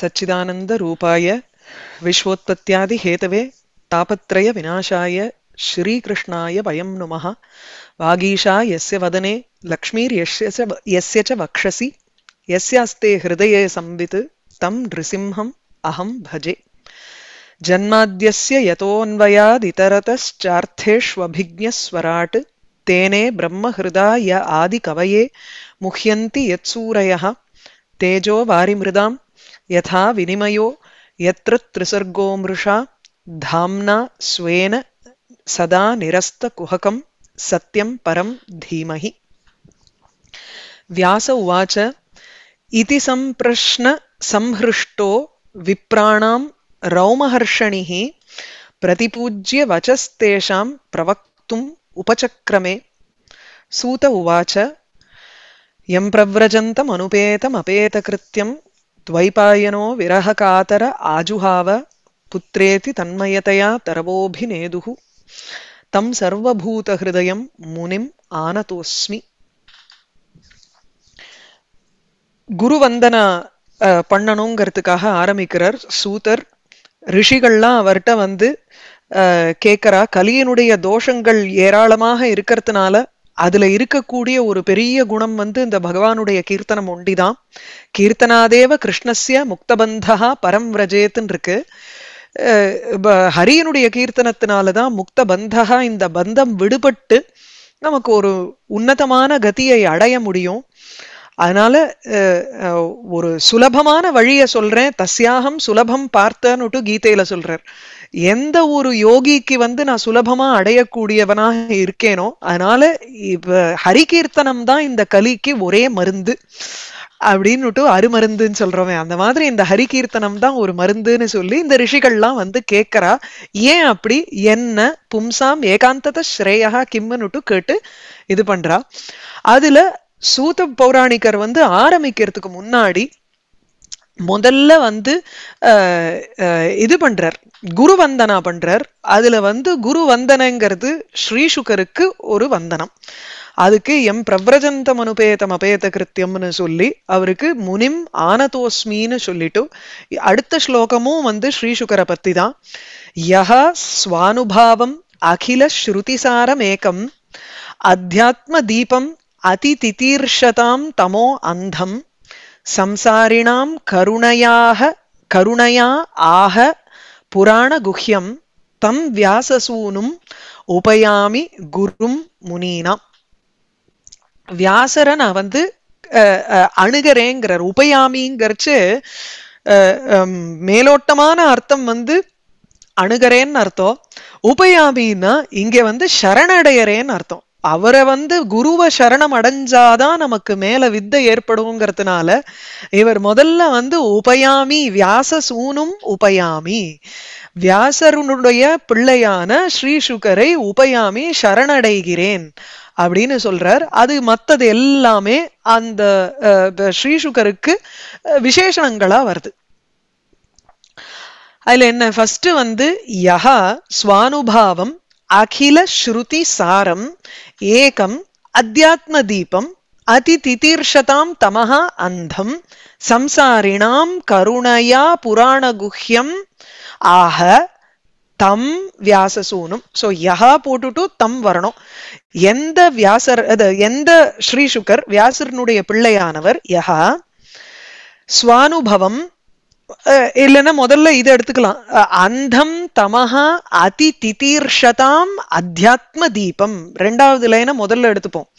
सच्चिदानन्दरूपाय विश्वोत्पत्त्यादिहेतवे तापत्रयविनाशाय श्रीकृष्णाय वयं नुमः वागीशा यस्य वदने लक्ष्मीर्यस्य च यस्य च वक्षसि यस्यास्ते हृदये संवित् तं नृसिंहम् अहं भजे जन्माद्यस्य यतोऽन्वयादितरतश्चार्थेष्वभिज्ञस्वराट् तेने ब्रह्महृदा य आदिकवये मुह्यन्ति यत्सूरयः तेजो वारिमृदां यथा विनिमयो यत्र त्रिसर्गो मृषा धाम्ना स्वेन सदा निरस्तकुहकं सत्यं परं धीमहि व्यास उवाच इति सम्प्रश्नसंहृष्टो विप्राणां रौमहर्षणिः प्रतिपूज्य वचस्तेषां प्रवक्तुम् उपचक्रमे सूत उवाच यं प्रव्रजन्तमनुपेतमपेतकृत्यं த்வைபாயனோ விரஹகாதர ஆஜுஹாவ புத்திரேதி தன்மயதையா தரவோபிநேதுகு தம் சர்வபூதஹிருதயம் முனிம் ஆனதோஸ்மி குருவந்தன பண்ணணுங்கிறதுக்காக ஆரம்பிக்கிறார் சூதர் ரிஷிகள்லாம் அவர்கிட்ட வந்து கேட்குறா கலியனுடைய தோஷங்கள் ஏராளமாக இருக்கிறதுனால அதுல இருக்கக்கூடிய ஒரு பெரிய குணம் வந்து இந்த பகவானுடைய கீர்த்தனம் ஒண்டிதான் கீர்த்தனாதேவ கிருஷ்ணஸ்ய முக்தபந்தா பரம் விரஜேத்துன்னு இருக்கு ஹரியனுடைய கீர்த்தனத்தினாலதான் முக்த பந்தகா இந்த பந்தம் விடுபட்டு நமக்கு ஒரு உன்னதமான கதியை அடைய முடியும் அதனால ஒரு சுலபமான வழியை சொல்றேன் தஸ்யாகம் சுலபம் பார்த்தனுட்டு கீதையில சொல்றார் எந்த ஒரு யோகிக்கு வந்து நான் சுலபமா அடையக்கூடியவனாக இருக்கேனோ அதனால இப்ப ஹரிகீர்த்தனம் தான் இந்த கலிக்கு ஒரே மருந்து அப்படின்னுட்டு அருமருந்துன்னு சொல்றவன் அந்த மாதிரி இந்த ஹரிகீர்த்தனம் தான் ஒரு மருந்துன்னு சொல்லி இந்த ரிஷிகள்லாம் வந்து கேட்கறா ஏன் அப்படி என்ன பும்சாம் ஏகாந்தத ஸ்ரேயா கிம்னுட்டு கேட்டு இது பண்றா அதுல சூத்த பௌராணிகர் வந்து ஆரம்பிக்கிறதுக்கு முன்னாடி முதல்ல வந்து இது பண்றார் குரு வந்தனா பண்றார் அதுல வந்து குரு வந்தனங்கிறது ஸ்ரீசுகருக்கு ஒரு வந்தனம் அதுக்கு எம் பிரவ்ரஜந்தம் அனுபேதம் அபேத கிருத்தியம்னு சொல்லி அவருக்கு முனிம் ஆனதோஸ்மின்னு சொல்லிட்டு அடுத்த ஸ்லோகமும் வந்து ஸ்ரீசுகரை பத்தி தான் யஹ ஸ்வானுபாவம் அகில ஸ்ருதிசாரம் ஏகம் அத்தியாத்ம தீபம் அதி திதீர்ஷதாம் தமோ அந்தம் சம்சாரிணாம் கருணையாக கருணையா ஆக குஹ்யம் தம் வியாசசூனும் உபயாமி குரும் முனீனாம் வியாசரை நான் வந்து அணுகிறேங்கிறார் உபயாமிங்கிறச்சு மேலோட்டமான அர்த்தம் வந்து அணுகிறேன்னு அர்த்தம் உபயாமின்னா இங்க வந்து சரணடையறேன்னு அர்த்தம் அவரை வந்து குருவை சரணம் அடைஞ்சாதான் நமக்கு மேல வித்தை ஏற்படுங்கிறதுனால இவர் முதல்ல வந்து உபயாமி வியாச சூனும் உபயாமி வியாசருனுடைய பிள்ளையான ஸ்ரீ சுகரை உபயாமி சரணடைகிறேன் அப்படின்னு சொல்றார் அது மத்தது எல்லாமே அந்த ஸ்ரீசுகருக்கு விசேஷணங்களா வருது அதுல என்ன ஃபர்ஸ்ட் வந்து யஹா ஸ்வானுபாவம் அகில ஸ்ருதி சாரம் ஏகம் அத்தியாத்ம தீபம் அதிதிதீர்ஷதாம் தமஹா அந்தம் சம்சாரிணாம் கருணையா குஹ்யம் ஆக தம் வியாசசூனும் ஸோ யஹா போட்டுட்டு தம் வரணும் எந்த வியாசர் அது எந்த ஸ்ரீசுகர் வியாசரனுடைய பிள்ளையானவர் யஹா ஸ்வானுபவம் இல்லைன்னா முதல்ல இதை எடுத்துக்கலாம் அந்தம் தமஹா அதி திதீர்ஷதாம் அத்தியாத்ம தீபம் ரெண்டாவது லைனை முதல்ல எடுத்துப்போம்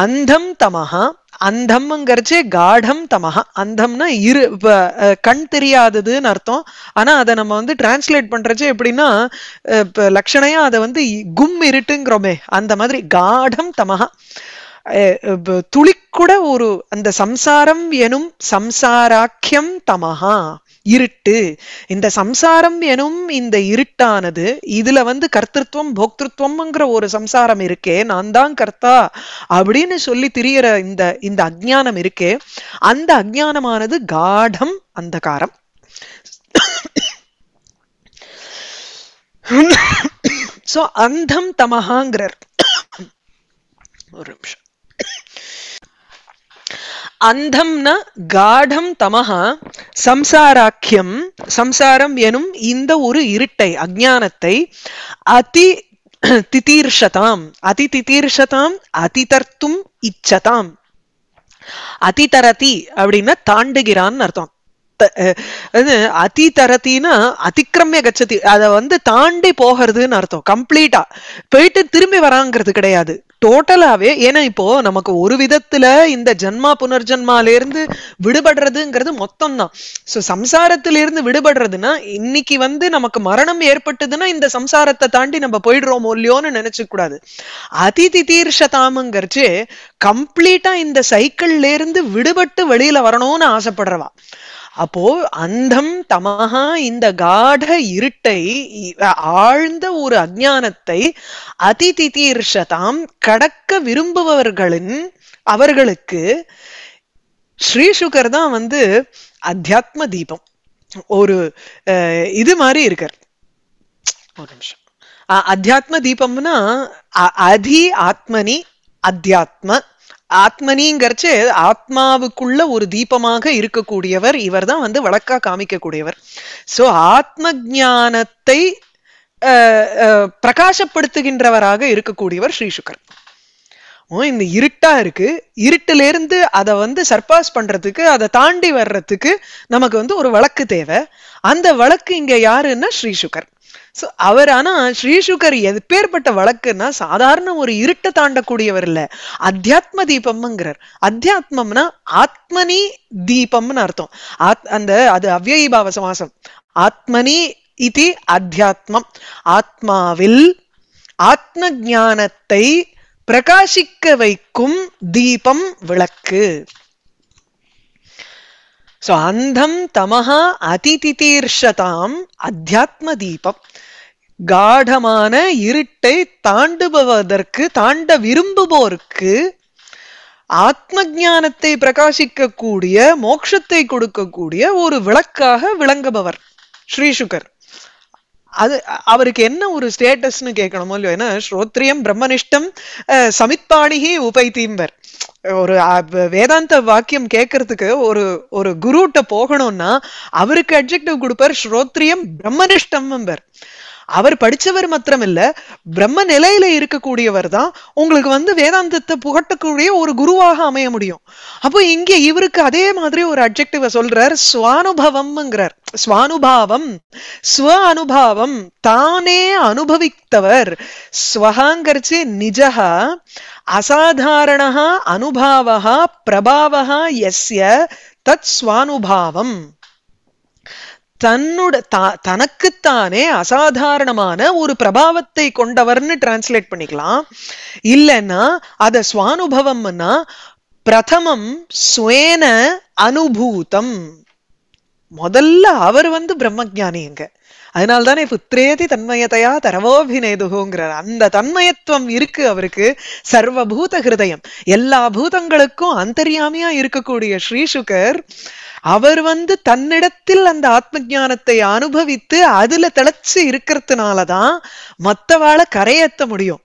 அந்தம் தமஹா அந்தம்ங்கிறச்சே காடம் தமஹா அந்தம்னா இரு கண் தெரியாததுன்னு அர்த்தம் ஆனா அதை நம்ம வந்து டிரான்ஸ்லேட் பண்றச்சே எப்படின்னா இப்போ லட்சணையா அதை வந்து கும் இருட்டுங்கிறோமே அந்த மாதிரி காடம் தமஹா துளிக்கூட ஒரு அந்த சம்சாரம் எனும் சம்சாராக்கியம் தமஹா இருட்டு இந்த சம்சாரம் எனும் இந்த இருட்டானது இதுல வந்து கர்த்தத்துவம் போக்திருத்துவம்ங்கிற ஒரு சம்சாரம் இருக்கே நான் தான் கர்த்தா அப்படின்னு சொல்லி திரியற இந்த இந்த அஜானம் இருக்கே அந்த அஜானமானது காடம் அந்தகாரம் சோ அந்தம் தமஹாங்கிறார் ஒரு நிமிஷம் அந்தம் ந காடம் தமஹா சம்சாராக்கியம் சம்சாரம் எனும் இந்த ஒரு இருட்டை அஜானத்தை அதி திதீர்ஷதாம் அதி திதீர்ஷதாம் அதிதர்த்தும் இச்சதாம் அதிதரதி அப்படின்னா தாண்டுகிறான்னு அர்த்தம் அதி தரத்தின்னா அதிக்கிரமிய கச்சதி அதை வந்து தாண்டி போகிறதுன்னு அர்த்தம் கம்ப்ளீட்டா போயிட்டு திரும்பி வராங்கிறது கிடையாது டோட்டலாவே ஏன்னா இப்போ நமக்கு ஒரு விதத்துல இந்த ஜென்மா புனர்ஜென்மால இருந்து விடுபடுறதுங்கிறது மொத்தம் தான் ஸோ இருந்து விடுபடுறதுன்னா இன்னைக்கு வந்து நமக்கு மரணம் ஏற்பட்டதுன்னா இந்த சம்சாரத்தை தாண்டி நம்ம போயிடுறோமோ இல்லையோன்னு நினைச்சுக்க கூடாது அதிதி தீர்ஷதாமுங்கிறச்சு கம்ப்ளீட்டா இந்த சைக்கிள்ல இருந்து விடுபட்டு வெளியில வரணும்னு ஆசைப்படுறவா அப்போ அந்தம் தமஹா இந்த காட இருட்டை ஆழ்ந்த ஒரு அஜானத்தை அதிதி தீர்ஷதாம் கடக்க விரும்புபவர்களின் அவர்களுக்கு ஸ்ரீசுகர் தான் வந்து அத்தியாத்ம தீபம் ஒரு இது மாதிரி இருக்கார் ஒரு நிமிஷம் அத்தியாத்ம தீபம்னா அதி ஆத்மனி அத்தியாத்ம ஆத்மனிங்கிறச்சு ஆத்மாவுக்குள்ள ஒரு தீபமாக இருக்கக்கூடியவர் இவர் தான் வந்து வழக்கா காமிக்கக்கூடியவர் சோ ஆத்ம ஜானத்தை பிரகாசப்படுத்துகின்றவராக இருக்கக்கூடியவர் ஸ்ரீசுக்கர் இந்த இருட்டா இருக்கு இருட்டுல இருந்து அதை வந்து சர்பாஸ் பண்றதுக்கு அதை தாண்டி வர்றதுக்கு நமக்கு வந்து ஒரு வழக்கு தேவை அந்த வழக்கு இங்க யாருன்னா ஸ்ரீசுகர் ஸோ அவர் ஆனால் ஸ்ரீசுகர் எப்பேற்பட்ட வழக்குன்னா சாதாரண ஒரு இருட்டை தாண்டக்கூடியவர் இல்லை அத்தியாத்ம தீபம்ங்கிறார் அத்தியாத்மம்னா ஆத்மனி தீபம்னு அர்த்தம் ஆத் அந்த அது அவ்வயீபாவ சமாசம் ஆத்மனி இது அத்தியாத்மம் ஆத்மாவில் ஆத்ம ஞானத்தை பிரகாசிக்க வைக்கும் தீபம் விளக்கு ஸோ அந்தம் தமஹா அதிதிதீர்ஷதாம் அத்தியாத்ம தீபம் காடமான இருட்டை தாண்டுபவதற்கு தாண்ட விரும்புபோருக்கு ஆத்ம ஜானத்தை பிரகாசிக்கக்கூடிய மோட்சத்தை கொடுக்கக்கூடிய ஒரு விளக்காக விளங்குபவர் ஸ்ரீசுகர் அது அவருக்கு என்ன ஒரு ஸ்டேட்டஸ்னு கேட்கணுமோ இல்லையோ ஏன்னா ஸ்ரோத்ரியம் பிரம்மனிஷ்டம் சமித்பாணிகி தீம்பர் ஒரு வேதாந்த வாக்கியம் கேட்கறதுக்கு ஒரு ஒரு குருட்ட போகணும்னா அவருக்கு அட்ஜெக்டிவ் கொடுப்பார் ஸ்ரோத்ரியம் பிரம்மனிஷ்டம் அவர் படிச்சவர் மாத்திரமில்ல பிரம்ம நிலையில இருக்கக்கூடியவர் தான் உங்களுக்கு வந்து வேதாந்தத்தை புகட்டக்கூடிய ஒரு குருவாக அமைய முடியும் அப்போ இங்கே இவருக்கு அதே மாதிரி ஒரு அப்ஜெக்டிவ சொல்றார் சுவானுபவம்ங்கிறார் சுவானுபாவம் ஸ்வ அனுபாவம் தானே அனுபவித்தவர் ஸ்வஹாங்கரிச்சு நிஜஹா அசாதாரணா அனுபாவா பிரபாவா எஸ்ய தத் சுவானுபாவம் தன்னோட தனக்குத்தானே அசாதாரணமான ஒரு பிரபாவத்தை கொண்டவர்னு டிரான்ஸ்லேட் பண்ணிக்கலாம் இல்லைன்னா அத சுவானுபவம்னா பிரதமம் சுவேன அனுபூதம் முதல்ல அவர் வந்து பிரம்மஜானி எங்க அதனால்தானே புத்திரேதி தன்மயத்தையா தரவோபினேதுகுங்கிறார் அந்த தன்மயத்துவம் இருக்கு அவருக்கு சர்வபூத ஹிருதயம் எல்லா பூதங்களுக்கும் அந்தரியாமையா இருக்கக்கூடிய ஸ்ரீசுகர் அவர் வந்து தன்னிடத்தில் அந்த ஆத்ம ஜானத்தை அனுபவித்து அதுல திளைச்சு இருக்கிறதுனாலதான் மத்தவாளை கரையேத்த முடியும்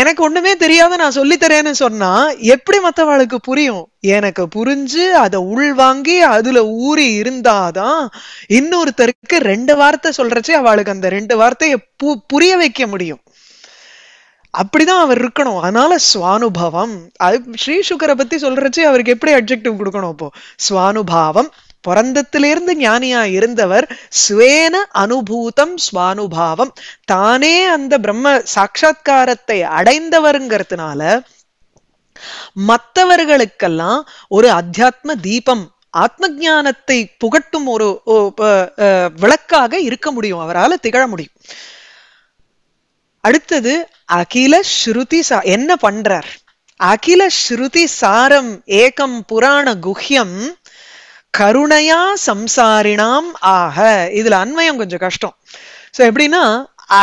எனக்கு ஒண்ணுமே தெரியாத நான் சொல்லித்தரேன்னு சொன்னா எப்படி மற்றவாளுக்கு புரியும் எனக்கு புரிஞ்சு அதை உள்வாங்கி அதுல ஊறி இருந்தாதான் இன்னொருத்தருக்கு ரெண்டு வார்த்தை சொல்றச்சு அவளுக்கு அந்த ரெண்டு வார்த்தையை புரிய வைக்க முடியும் அப்படிதான் அவர் இருக்கணும் அதனால சுவானுபவம் அது ஸ்ரீ சுகரை பத்தி சொல்றச்சு அவருக்கு எப்படி அப்ஜெக்டிவ் கொடுக்கணும் அப்போ சுவானுபாவம் பிறந்தத்திலிருந்து ஞானியா இருந்தவர் சுவேன அனுபூதம் சுவானுபாவம் தானே அந்த பிரம்ம சாட்சா்காரத்தை அடைந்தவருங்கிறதுனால மற்றவர்களுக்கெல்லாம் ஒரு அத்தியாத்ம தீபம் ஆத்ம ஜானத்தை புகட்டும் ஒரு விளக்காக இருக்க முடியும் அவரால் திகழ முடியும் அடுத்தது அகில ஸ்ருதி சா என்ன பண்றார் அகில ஸ்ருதி சாரம் ஏகம் புராண குஹ்யம் கருணையா சம்சாரினாம் ஆக இதுல அண்மையம் கொஞ்சம் கஷ்டம் ஸோ எப்படின்னா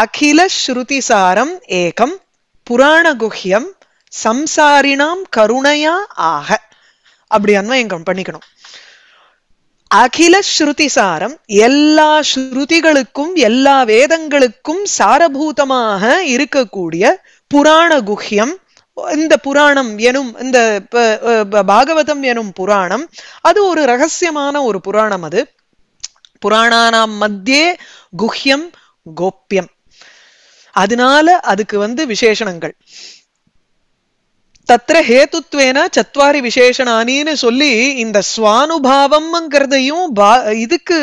அகில ஸ்ருதி சாரம் ஏகம் புராண குஹ்யம் சம்சாரினாம் கருணையா ஆக அப்படி அண்மையம் பண்ணிக்கணும் அகில ஸ்ருதி சாரம் எல்லா ஸ்ருதிகளுக்கும் எல்லா வேதங்களுக்கும் சாரபூதமாக இருக்கக்கூடிய புராண குஹ்யம் இந்த புராணம் எனும் இந்த பாகவதம் எனும் புராணம் அது ஒரு ரகசியமான ஒரு புராணம் அது புராணானாம் மத்தியே குஹ்யம் கோப்பியம் அதனால அதுக்கு வந்து விசேஷணங்கள் தத்திர ஹேத்துத்வேன சத்வாரி விசேஷனானின்னு சொல்லி இந்த சுவானுபாவம்ங்கிறதையும் பா இதுக்கு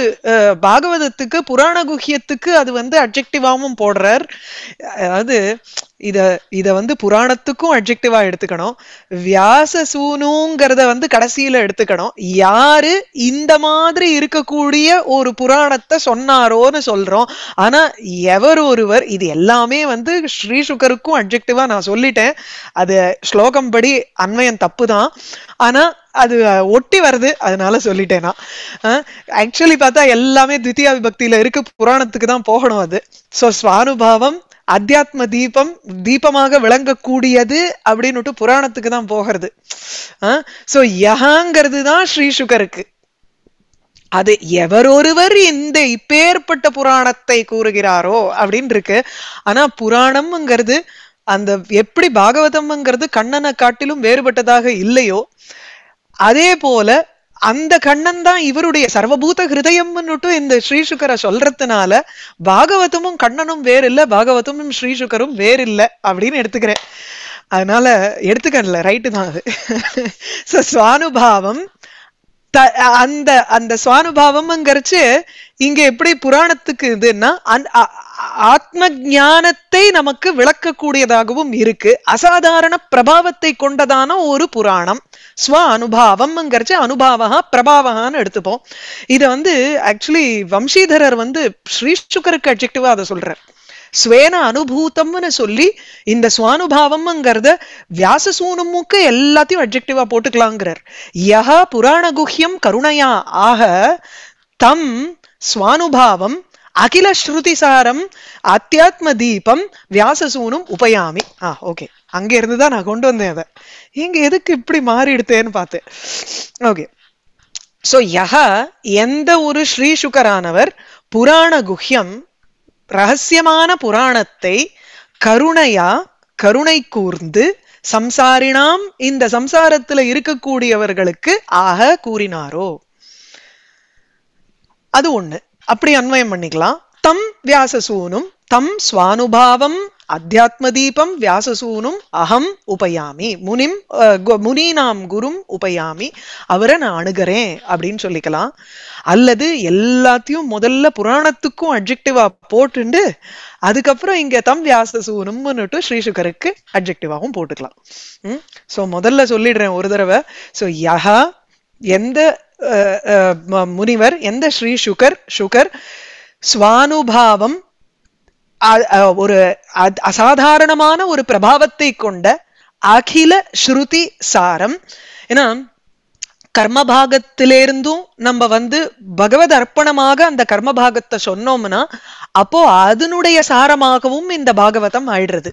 பாகவதத்துக்கு புராண குஹியத்துக்கு அது வந்து அப்ஜெக்டிவாகவும் போடுறார் அதாவது இத இதை வந்து புராணத்துக்கும் அப்ஜெக்டிவா எடுத்துக்கணும் வியாச சூனுங்கிறத வந்து கடைசியில எடுத்துக்கணும் யாரு இந்த மாதிரி இருக்கக்கூடிய ஒரு புராணத்தை சொன்னாரோன்னு சொல்றோம் ஆனா எவர் ஒருவர் இது எல்லாமே வந்து ஸ்ரீ சுகருக்கும் அப்ஜெக்டிவா நான் சொல்லிட்டேன் அது ஸ்லோகம் படி அன்வயம் தப்பு தான் ஆனா அது ஒட்டி வருது அதனால சொல்லிட்டேனா ஆக்சுவலி பார்த்தா எல்லாமே தித்தியா விபக்தியில இருக்கு புராணத்துக்கு தான் போகணும் அது ஸோ ஸ்வானுபாவம் அத்தியாத்ம தீபம் தீபமாக விளங்கக்கூடியது அப்படின்னுட்டு புராணத்துக்கு தான் போகிறது ஸோ யகாங்கிறது தான் ஸ்ரீ சுகருக்கு அது எவரொருவர் இந்த இப்பேற்பட்ட புராணத்தை கூறுகிறாரோ அப்படின்னு இருக்கு ஆனா புராணம்ங்கிறது அந்த எப்படி பாகவதம்ங்கிறது கண்ணனை காட்டிலும் வேறுபட்டதாக இல்லையோ அதே போல அந்த கண்ணன் தான் இவருடைய சர்வபூத ஹிருதயம்னுட்டும் இந்த ஸ்ரீசுகரை சொல்றதுனால பாகவதமும் கண்ணனும் இல்ல பாகவதமும் ஸ்ரீசுகரும் இல்ல அப்படின்னு எடுத்துக்கிறேன் அதனால எடுத்துக்கல ரைட்டு தான் அது ஸோ சுவானுபாவம் த அந்த அந்த சுவானுபாவம்ங்கிறச்சு இங்க எப்படி புராணத்துக்கு இதுன்னா ஆத்ம ஞானத்தை நமக்கு விளக்கக்கூடியதாகவும் இருக்கு அசாதாரண பிரபாவத்தை கொண்டதான ஒரு புராணம் ஸ்வ அனுபாவம்ங்கிறச்சு அனுபாவகா பிரபாவகான்னு எடுத்துப்போம் இதை வந்து ஆக்சுவலி வம்சீதரர் வந்து ஸ்ரீ சுக்கருக்கு அப்ஜெக்டிவா அதை சொல்றார் ஸ்வேன அனுபூத்தம்னு சொல்லி இந்த சுவானுபாவம்ங்கிறத வியாசசூனமுக்கு எல்லாத்தையும் அப்ஜெக்டிவா போட்டுக்கலாங்கிறார் யஹா குஹ்யம் கருணையா ஆக தம் சுவானுபாவம் அகில ஸ்ருதி சாரம் அத்தியாத்ம தீபம் வியாசசூனும் உபயாமி ஆ ஓகே அங்க இருந்து தான் நான் கொண்டு வந்தேன் அதை இங்க எதுக்கு இப்படி மாறிடுத்தேன்னு பார்த்தேன் ஓகே ஸோ யஹா எந்த ஒரு ஸ்ரீ சுகரானவர் புராண குஹ்யம் ரகசியமான புராணத்தை கருணையா கருணை கூர்ந்து சம்சாரினாம் இந்த சம்சாரத்துல இருக்கக்கூடியவர்களுக்கு ஆக கூறினாரோ அது ஒண்ணு அப்படி அன்வயம் பண்ணிக்கலாம் தம் வியாசசூனும் தம் சுவானுபாவம் அத்தியாத்ம தீபம் வியாசசூனும் அகம் உபயாமி முனிம் முனினாம் குரும் உபயாமி அவரை நான் அணுகிறேன் அப்படின்னு சொல்லிக்கலாம் அல்லது எல்லாத்தையும் முதல்ல புராணத்துக்கும் அப்ஜெக்டிவா போட்டுண்டு அதுக்கப்புறம் இங்க தம் வியாசசூனும்னுட்டு ஸ்ரீசுகருக்கு அப்ஜெக்டிவாகவும் போட்டுக்கலாம் ஸோ முதல்ல சொல்லிடுறேன் ஒரு தடவை ஸோ யஹா எந்த முனிவர் எந்த ஸ்ரீ சுகர் சுகர் சுவானுபாவம் ஒரு அசாதாரணமான ஒரு பிரபாவத்தை கொண்ட அகில ஸ்ருதி சாரம் ஏன்னா கர்மபாகத்திலேருந்தும் நம்ம வந்து பகவத் அர்ப்பணமாக அந்த கர்மபாகத்தை சொன்னோம்னா அப்போ அதனுடைய சாரமாகவும் இந்த பாகவதம் ஆயிடுறது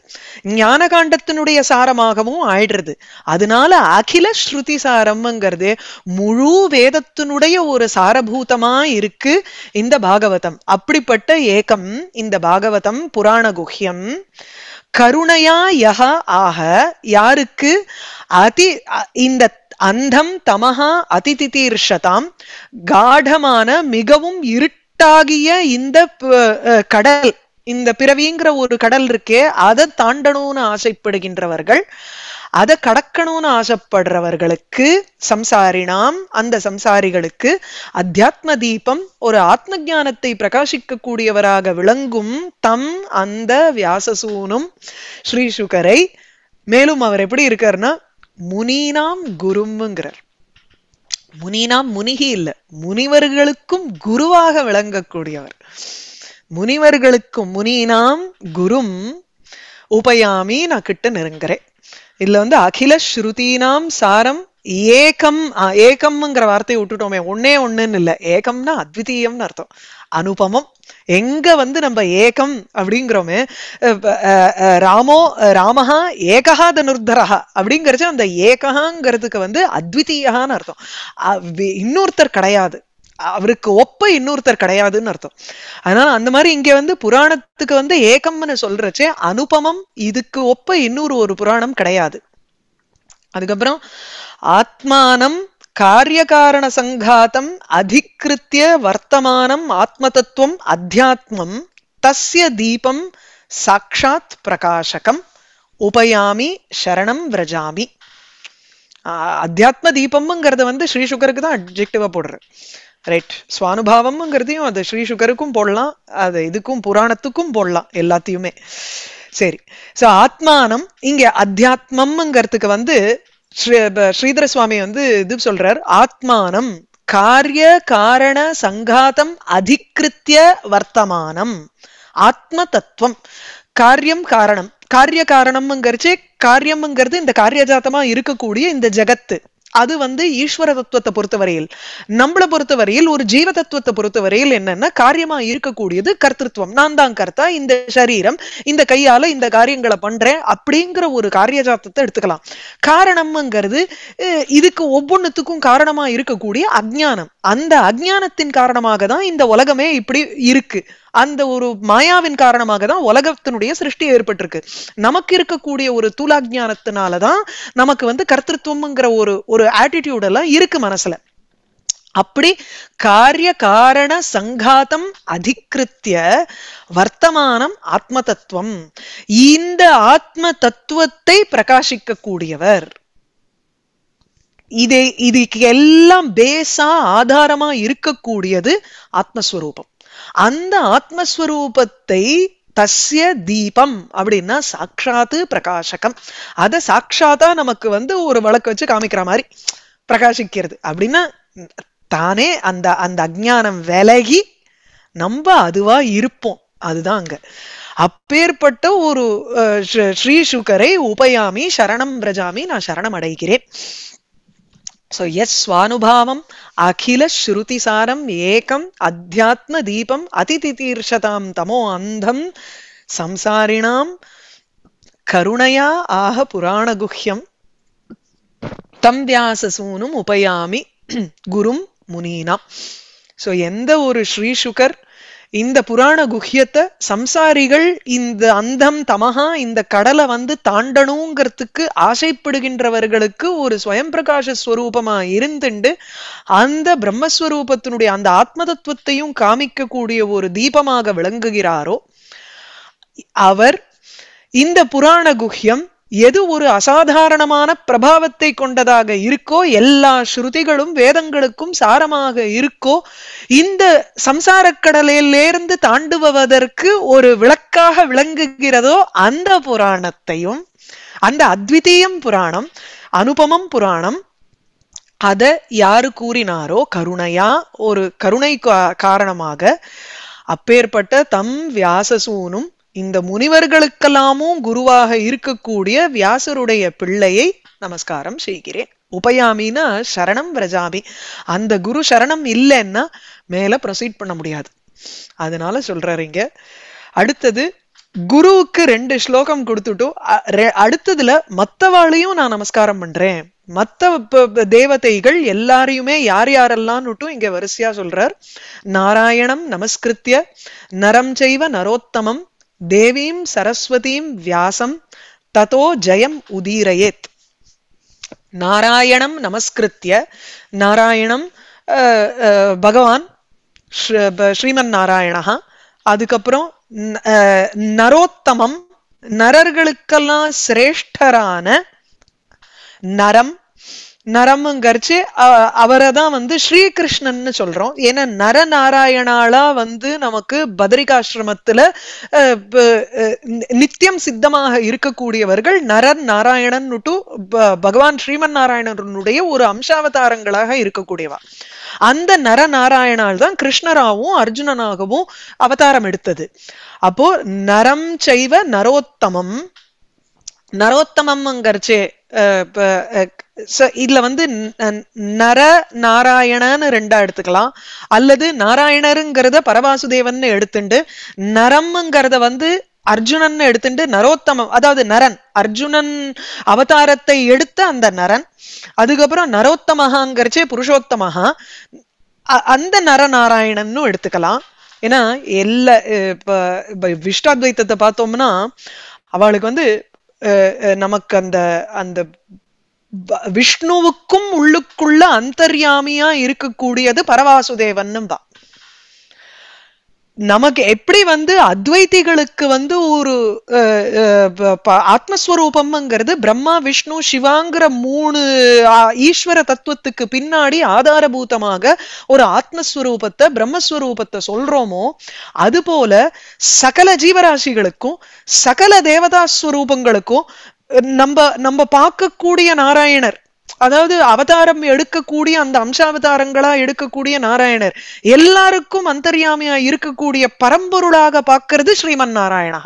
ஞான காண்டத்தினுடைய சாரமாகவும் ஆயிடுறது அதனால அகில ஸ்ருதி சாரம்ங்கிறது முழு வேதத்தினுடைய ஒரு சாரபூதமா இருக்கு இந்த பாகவதம் அப்படிப்பட்ட ஏக்கம் இந்த பாகவதம் புராண குஹ்யம் கருணையா யக ஆக யாருக்கு அதி இந்த அந்தம் தமஹா அதிதிதீர்ஷதாம் காடமான மிகவும் இருட்டாகிய இந்த கடல் இந்த பிறவிங்கிற ஒரு கடல் இருக்கே அதை தாண்டணும்னு ஆசைப்படுகின்றவர்கள் அதை கடக்கணும்னு ஆசைப்படுறவர்களுக்கு சம்சாரினாம் அந்த சம்சாரிகளுக்கு அத்தியாத்ம தீபம் ஒரு ஆத்ம ஜானத்தை பிரகாசிக்க கூடியவராக விளங்கும் தம் அந்த வியாசசூனும் ஸ்ரீசுகரை மேலும் அவர் எப்படி இருக்காருன்னா முனீனாம் குருங்கிறார் முனீனாம் முனிகி இல்ல முனிவர்களுக்கும் குருவாக விளங்கக்கூடியவர் முனிவர்களுக்கும் முனினாம் குரும் உபயாமி நான் கிட்ட நெருங்குறேன் இதுல வந்து அகில ஸ்ருதினாம் சாரம் ஏகம் ஏகம்ங்கிற வார்த்தையை விட்டுட்டோமே ஒன்னே ஒண்ணுன்னு இல்லை ஏகம்னா அத்விதீயம்னு அர்த்தம் அனுபமம் எங்க வந்து நம்ம ஏகம் அப்படிங்கிறோமே ராமோ ராமஹா ஏகஹா தனுர்தரஹா அப்படிங்கிறச்ச அந்த ஏகஹாங்கிறதுக்கு வந்து அத்விதீயான்னு அர்த்தம் இன்னொருத்தர் கிடையாது அவருக்கு ஒப்ப இன்னொருத்தர் கிடையாதுன்னு அர்த்தம் அதனால அந்த மாதிரி இங்க வந்து புராணத்துக்கு வந்து ஏகம்னு சொல்றச்சே அனுபமம் இதுக்கு ஒப்ப இன்னொரு ஒரு புராணம் கிடையாது அதுக்கப்புறம் ஆத்மானம் காரியகாரண சங்காத்தம் அதிகிருத்திய வர்த்தமானம் ஆத்மதத்துவம் அத்தியாத்மம் தஸ்ய தீபம் சாட்சாத் பிரகாசகம் உபயாமி சரணம் விரஜாமி அத்தியாத்ம தீபம்ங்கிறத வந்து ஸ்ரீ சுகருக்கு தான் அப்ஜெக்டிவா போடுற ரைட் சுவானுபாவம்ங்கிறதையும் அது ஸ்ரீ சுகருக்கும் போடலாம் அது இதுக்கும் புராணத்துக்கும் போடலாம் எல்லாத்தையுமே சரி ஸோ ஆத்மானம் இங்க அத்தியாத்மம்ங்கிறதுக்கு வந்து ஸ்ரீ ஸ்ரீதர சுவாமி வந்து இது சொல்றார் ஆத்மானம் காரிய காரண சங்காதம் அதிகிருத்திய வர்த்தமானம் ஆத்ம தத்துவம் காரியம் காரணம் காரிய காரணம்ங்கிறச்சு காரியம்ங்கிறது இந்த காரியஜாத்தமா இருக்கக்கூடிய இந்த ஜகத்து அது வந்து ஈஸ்வர தத்துவத்தை பொறுத்தவரையில் நம்மளை பொறுத்தவரையில் ஒரு ஜீவ தத்துவத்தை பொறுத்தவரையில் என்னன்னா காரியமா இருக்கக்கூடியது கர்த்தத்துவம் நான் தான் கர்த்தா இந்த சரீரம் இந்த கையால இந்த காரியங்களை பண்றேன் அப்படிங்கிற ஒரு காரியஜாத்தத்தை எடுத்துக்கலாம் காரணம்ங்கிறது இதுக்கு ஒவ்வொன்றுத்துக்கும் காரணமா இருக்கக்கூடிய அஜ்ஞானம் அந்த அஜ்ஞானத்தின் காரணமாக தான் இந்த உலகமே இப்படி இருக்கு அந்த ஒரு மாயாவின் காரணமாக தான் உலகத்தினுடைய சிருஷ்டி ஏற்பட்டிருக்கு நமக்கு இருக்கக்கூடிய ஒரு தூலாஜானத்தினால தான் நமக்கு வந்து கர்த்தத்துவம்ங்கிற ஒரு ஒரு ஆட்டிடியூட் எல்லாம் இருக்கு மனசுல அப்படி காரிய காரண சங்காதம் அதிகிருத்திய வர்த்தமானம் ஆத்ம தத்துவம் இந்த ஆத்ம தத்துவத்தை பிரகாசிக்க கூடியவர் இதை இதுக்கு எல்லாம் பேசா ஆதாரமா இருக்கக்கூடியது ஆத்மஸ்வரூபம் அந்த ஆத்மஸ்வரூபத்தை தஸ்ய தீபம் அப்படின்னா சாட்சாத்து பிரகாசகம் அதை சாட்சாத்தா நமக்கு வந்து ஒரு வழக்கு வச்சு காமிக்கிற மாதிரி பிரகாசிக்கிறது அப்படின்னா தானே அந்த அந்த அஜானம் விலகி நம்ம அதுவா இருப்போம் அதுதான் அங்க அப்பேற்பட்ட ஒரு ஸ்ரீ சுகரை உபயாமி சரணம் பிரஜாமி நான் சரணம் அடைகிறேன் ஸோ எஸ் சுவானுபாவம் அகில ஸ்ருதிசாரம் ஏகம் அத்தியாத்ம தீபம் அதிதிதீர்ஷதாம் தமோ அந்தம் சம்சாரிணாம் கருணையா ஆக புராணகுஹ்யம் தம் வியாசசூனும் உபயாமி குரும் முனீனாம் ஸோ எந்த ஒரு ஸ்ரீசுகர் இந்த புராண குஹ்யத்தை சம்சாரிகள் இந்த அந்தம் தமஹா இந்த கடலை வந்து தாண்டணுங்கிறதுக்கு ஆசைப்படுகின்றவர்களுக்கு ஒரு ஸ்வயம் பிரகாஷ ஸ்வரூபமா இருந்துண்டு அந்த பிரம்மஸ்வரூபத்தினுடைய அந்த ஆத்ம தத்துவத்தையும் காமிக்கக்கூடிய ஒரு தீபமாக விளங்குகிறாரோ அவர் இந்த புராண குஹ்யம் எது ஒரு அசாதாரணமான பிரபாவத்தை கொண்டதாக இருக்கோ எல்லா ஸ்ருதிகளும் வேதங்களுக்கும் சாரமாக இருக்கோ இந்த சம்சார கடலிலிருந்து தாண்டுபவதற்கு ஒரு விளக்காக விளங்குகிறதோ அந்த புராணத்தையும் அந்த அத்விதீயம் புராணம் அனுபமம் புராணம் அதை யாரு கூறினாரோ கருணையா ஒரு கருணை காரணமாக அப்பேற்பட்ட தம் வியாசசூனும் இந்த முனிவர்களுக்கெல்லாமும் குருவாக இருக்கக்கூடிய வியாசருடைய பிள்ளையை நமஸ்காரம் செய்கிறேன் உபயாமின்னா சரணம் பிரஜாமி அந்த குரு சரணம் இல்லைன்னா மேல ப்ரொசீட் பண்ண முடியாது அதனால சொல்றீங்க அடுத்தது குருவுக்கு ரெண்டு ஸ்லோகம் கொடுத்துட்டும் அடுத்ததுல மத்தவாளையும் நான் நமஸ்காரம் பண்றேன் மத்த தேவதைகள் எல்லாரையுமே யார் யாரெல்லாம்னுட்டும் இங்க வரிசையா சொல்றார் நாராயணம் நமஸ்கிருத்திய நரம் செய்வ நரோத்தமம் தேவீம் சரஸ்வதீம் வியாசம் ததோ ஜயம் உதீரயேத் நாராயணம் நமஸ்கிருத்திய நாராயணம் பகவான் ஸ்ரீமன் நாராயணா அதுக்கப்புறம் நரோத்தமம் நரர்களுக்கெல்லாம் சிரேஷ்டரான நரம் நரம்ங்கிறச்சு அவரை தான் வந்து ஸ்ரீகிருஷ்ணன்னு சொல்றோம் ஏன்னா நரநாராயணாலா வந்து நமக்கு பதிரிகாசிரமத்துல நித்தியம் சித்தமாக இருக்கக்கூடியவர்கள் நரன் நாராயணன் பகவான் ஸ்ரீமன் நாராயணனுடைய ஒரு அம்சாவதாரங்களாக இருக்கக்கூடியவா அந்த நரநாராயணால் தான் கிருஷ்ணராகவும் அர்ஜுனனாகவும் அவதாரம் எடுத்தது அப்போ நரம் செய்வ நரோத்தமம் நரோத்தமம்ங்கிறச்சே ஸோ இதில் வந்து நர நாராயணன்னு ரெண்டா எடுத்துக்கலாம் அல்லது நாராயணருங்கிறத பரவாசுதேவன் எடுத்துண்டு நரம்ங்கிறத வந்து அர்ஜுனன் எடுத்துட்டு நரோத்தமம் அதாவது நரன் அர்ஜுனன் அவதாரத்தை எடுத்த அந்த நரன் அதுக்கப்புறம் நரோத்தமகாங்கிறச்சே புருஷோத்தமகா அந்த நரநாராயணன்னு எடுத்துக்கலாம் ஏன்னா எல்லா இப்போ விஷ்டாத்வைத்தத்தை பார்த்தோம்னா அவளுக்கு வந்து நமக்கு அந்த அந்த விஷ்ணுவுக்கும் உள்ளுக்குள்ள அந்தர்யாமியா இருக்கக்கூடியது பரவாசுதேவன் தான் நமக்கு எப்படி வந்து அத்வைத்திகளுக்கு வந்து ஒரு ஆத்மஸ்வரூபம்ங்கிறது பிரம்மா விஷ்ணு சிவாங்கிற மூணு ஈஸ்வர தத்துவத்துக்கு பின்னாடி ஆதாரபூதமாக ஒரு ஆத்மஸ்வரூபத்தை பிரம்மஸ்வரூபத்தை சொல்றோமோ அது போல சகல ஜீவராசிகளுக்கும் சகல தேவதா ஸ்வரூபங்களுக்கும் நம்ம நம்ம பார்க்கக்கூடிய நாராயணர் அதாவது அவதாரம் எடுக்கக்கூடிய அந்த அம்சாவதாரங்களா எடுக்கக்கூடிய நாராயணர் எல்லாருக்கும் அந்தர்யாமியா இருக்கக்கூடிய பரம்பொருளாக பார்க்கறது ஸ்ரீமன் நாராயணா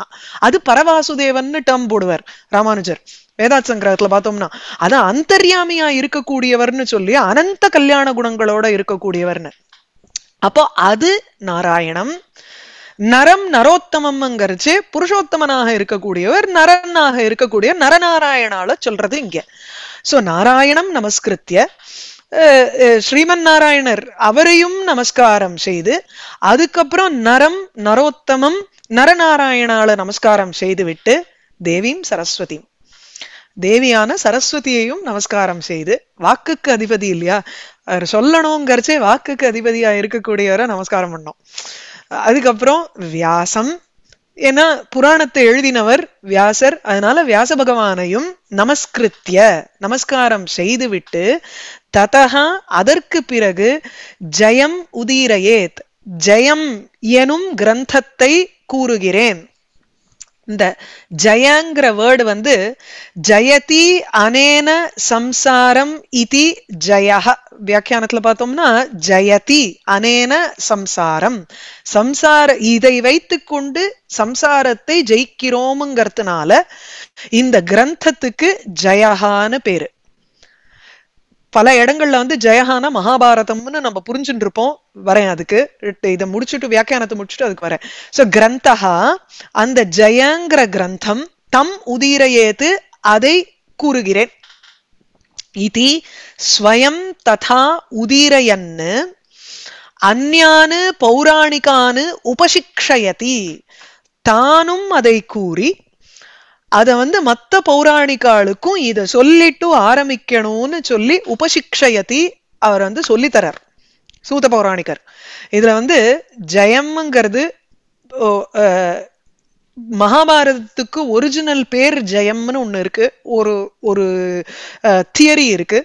அது பரவாசுதேவன் டம் போடுவார் ராமானுஜர் வேதாத் சங்கரத்துல பார்த்தோம்னா அதான் அந்தர்யாமியா இருக்கக்கூடியவர்னு சொல்லி அனந்த கல்யாண குணங்களோட இருக்கக்கூடியவர்னு அப்போ அது நாராயணம் நரம் நரோத்தமம்ங்கிறச்சு புருஷோத்தமனாக இருக்கக்கூடியவர் நரனாக இருக்கக்கூடிய நரநாராயணால சொல்றது இங்க சோ நாராயணம் நமஸ்கிருத்திய ஸ்ரீமன் நாராயணர் அவரையும் நமஸ்காரம் செய்து அதுக்கப்புறம் நரம் நரோத்தமம் நரநாராயணால நமஸ்காரம் செய்து விட்டு தேவியும் சரஸ்வதியும் தேவியான சரஸ்வதியையும் நமஸ்காரம் செய்து வாக்குக்கு அதிபதி இல்லையா சொல்லணுங்கிறச்சே வாக்குக்கு அதிபதியா இருக்கக்கூடியவரை நமஸ்காரம் பண்ணோம் அதுக்கப்புறம் வியாசம் ஏன்னா புராணத்தை எழுதினவர் வியாசர் அதனால வியாச பகவானையும் நமஸ்கிருத்திய நமஸ்காரம் செய்துவிட்டு ததகா அதற்கு பிறகு ஜெயம் உதீரயேத் ஜெயம் எனும் கிரந்தத்தை கூறுகிறேன் இந்த ஜயங்கிற வேர்டு வந்து ஜயதி அனேன சம்சாரம் இதி ஜயஹ வியாக்கியானத்துல பார்த்தோம்னா ஜயதி அனேன சம்சாரம் சம்சார இதை வைத்து கொண்டு சம்சாரத்தை ஜெயிக்கிறோமுங்கிறதுனால இந்த கிரந்தத்துக்கு ஜயஹான்னு பேரு பல இடங்கள்ல வந்து ஜெயகான மகாபாரதம்னு நம்ம புரிஞ்சுட்டு இருப்போம் வரேன் அதுக்கு இதை முடிச்சுட்டு வியாக்கியானத்தை முடிச்சுட்டு அதுக்கு வரேன் ஸோ கிரந்தஹா அந்த ஜெயங்கிற கிரந்தம் தம் உதீரையேத்து அதை கூறுகிறேன் இது ஸ்வயம் ததா உதிரையன்னு அந்யானு பௌராணிகானு உபசிக்ஷயதி தானும் அதை கூறி அதை வந்து மற்ற பௌராணிக்காளுக்கும் இதை சொல்லிட்டு ஆரம்பிக்கணும்னு சொல்லி உபசிக்ஷயத்தி அவர் வந்து சொல்லித்தரார் சூத பௌராணிகர் இதுல வந்து ஜெயம்ங்கிறது மகாபாரதத்துக்கு ஒரிஜினல் பேர் ஜெயம்னு ஒன்று இருக்கு ஒரு ஒரு தியரி இருக்கு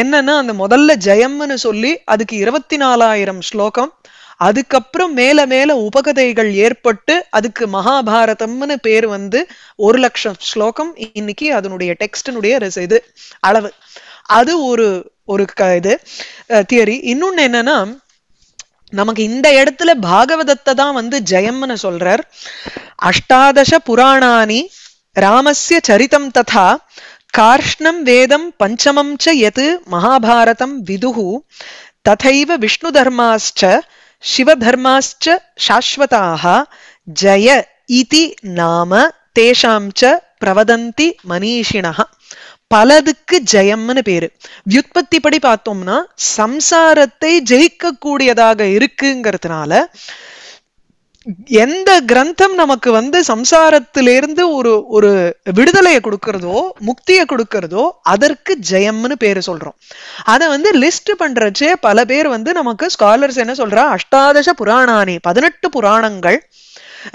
என்னன்னா அந்த முதல்ல ஜெயம்னு சொல்லி அதுக்கு இருபத்தி நாலாயிரம் ஸ்லோகம் அதுக்கப்புறம் மேல மேல உபகதைகள் ஏற்பட்டு அதுக்கு மகாபாரதம்னு பேர் வந்து ஒரு லட்சம் ஸ்லோகம் இன்னைக்கு அதனுடைய டெக்ஸ்டினுடைய இது அளவு அது ஒரு ஒரு க இது தியரி இன்னொன்னு என்னன்னா நமக்கு இந்த இடத்துல பாகவதத்தை தான் வந்து ஜெயம்னு சொல்றார் அஷ்டாதச புராணானி ராமஸ்ய சரிதம் ததா கார்ஷ்ணம் வேதம் பஞ்சமம் ச எது மகாபாரதம் விதுகு ததைவ விஷ்ணு தர்மாஸ்ச சிவதர்மாச்ச சாஸ்வதாக ஜய இதி நாம தேஷாம் ச பிரவதந்தி மனிஷினா பலதுக்கு ஜெயம்னு பேரு வியுற்பத்தி படி பார்த்தோம்னா சம்சாரத்தை ஜெயிக்கக்கூடியதாக இருக்குங்கிறதுனால எந்த கிரந்தம் நமக்கு வந்து சம்சாரத்திலிருந்து ஒரு ஒரு விடுதலையை கொடுக்கறதோ முக்தியை கொடுக்கறதோ அதற்கு ஜெயம்னு பேர் சொல்றோம் அதை வந்து லிஸ்ட் பண்றச்சே பல பேர் வந்து நமக்கு ஸ்காலர்ஸ் என்ன சொல்றா அஷ்டாதச புராணானி பதினெட்டு புராணங்கள்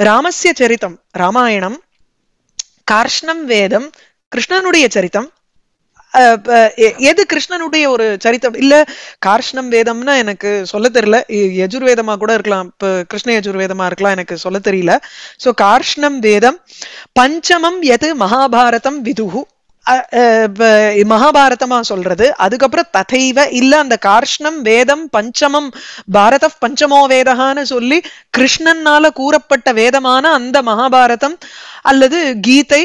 ராமசிய சரித்தம் ராமாயணம் கார்ஷ்ணம் வேதம் கிருஷ்ணனுடைய சரித்தம் எது கிருஷ்ணனுடைய ஒரு சரித்திரம் இல்ல கார்ஷ்ணம் வேதம்னா எனக்கு சொல்ல தெரியல யஜுர்வேதமா கூட இருக்கலாம் இப்போ கிருஷ்ண யஜுர்வேதமா இருக்கலாம் எனக்கு சொல்ல தெரியல சோ கார்ஷ்ணம் வேதம் பஞ்சமம் எது மகாபாரதம் விதுகு மகாபாரதமா சொல்றது அதுக்கப்புறம் ததைவ இல்ல அந்த கார்ஷ்ணம் வேதம் பஞ்சமம் பாரத பஞ்சமோ வேதகான்னு சொல்லி கிருஷ்ணன்னால கூறப்பட்ட வேதமான அந்த மகாபாரதம் அல்லது கீதை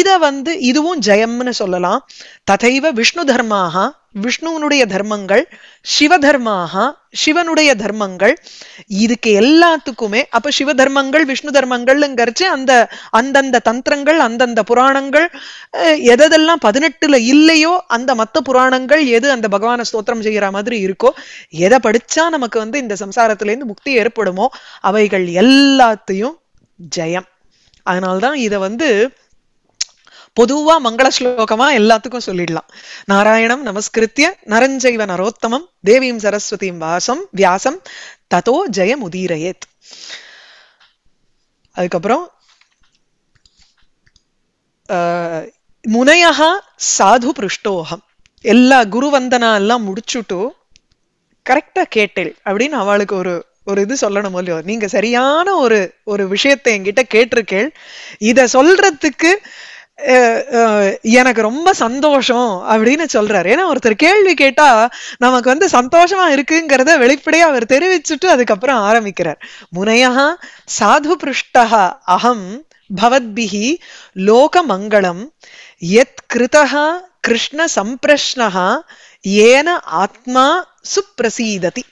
இத வந்து இதுவும் ஜெயம்னு சொல்லலாம் ததைவ விஷ்ணு தர்மாக விஷ்ணுவனுடைய தர்மங்கள் சிவதர்மாக சிவனுடைய தர்மங்கள் இதுக்கு எல்லாத்துக்குமே அப்ப சிவ தர்மங்கள் விஷ்ணு தர்மங்கள்ங்கிறச்சு அந்த அந்தந்த தந்திரங்கள் அந்தந்த புராணங்கள் எதெல்லாம் பதினெட்டுல இல்லையோ அந்த மத்த புராணங்கள் எது அந்த பகவான ஸ்தோத்திரம் செய்கிற மாதிரி இருக்கோ எதை படிச்சா நமக்கு வந்து இந்த சம்சாரத்திலேருந்து முக்தி ஏற்படுமோ அவைகள் எல்லாத்தையும் ஜெயம் அதனால்தான் இதை வந்து பொதுவா மங்கள ஸ்லோகமா எல்லாத்துக்கும் சொல்லிடலாம் நாராயணம் நமஸ்கிருத்திய நரஞ்சைவ நரோத்தமம் தேவியும் சரஸ்வதியும் வாசம் வியாசம் ததோ ஜெய முதீரயேத் அதுக்கப்புறம் முனையகா சாது புருஷ்டோகம் எல்லா குரு வந்தனா எல்லாம் முடிச்சுட்டு கரெக்டா கேட்டேள் அப்படின்னு அவளுக்கு ஒரு ஒரு இது சொல்லணும் இல்லையோ நீங்க சரியான ஒரு ஒரு விஷயத்தை என்கிட்ட கேட்டிருக்கேள் இத சொல்றதுக்கு எனக்கு ரொம்ப சந்தோஷம் அப்படின்னு சொல்றாரு ஏன்னா ஒருத்தர் கேள்வி கேட்டா நமக்கு வந்து சந்தோஷமா இருக்குங்கிறத வெளிப்படையா அவர் தெரிவிச்சுட்டு அதுக்கப்புறம் ஆரம்பிக்கிறார் முனையா சாது பிருஷ்டா அகம் பவத்பிஹி மங்களம் எத் கிருதா கிருஷ்ண சம்பிரஷ்னா ஏன ஆத்மா சுப்பிரசீததி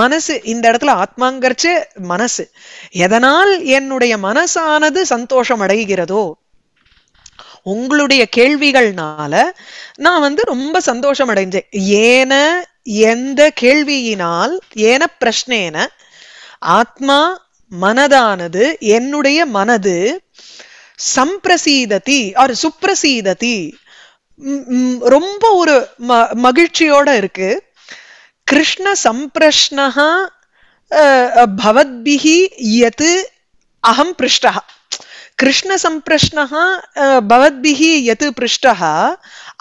மனசு இந்த இடத்துல ஆத்மாங்கிறச்சு மனசு எதனால் என்னுடைய மனசானது சந்தோஷம் அடைகிறதோ உங்களுடைய கேள்விகள்னால நான் வந்து ரொம்ப சந்தோஷம் அடைஞ்சேன் ஏன எந்த கேள்வியினால் ஏன பிரஷ்னேன ஆத்மா மனதானது என்னுடைய மனது சம்பிரசீததி ஆர் சுப்ரசீததி ரொம்ப ஒரு ம மகிழ்ச்சியோட இருக்கு கிருஷ்ண சம்பிரஷ்னஹா பவத்பிஹி யத் அகம் பிருஷ்டா கிருஷ்ண कृष्णसम्प्रश्नः भवद्भिः यत् पृष्टः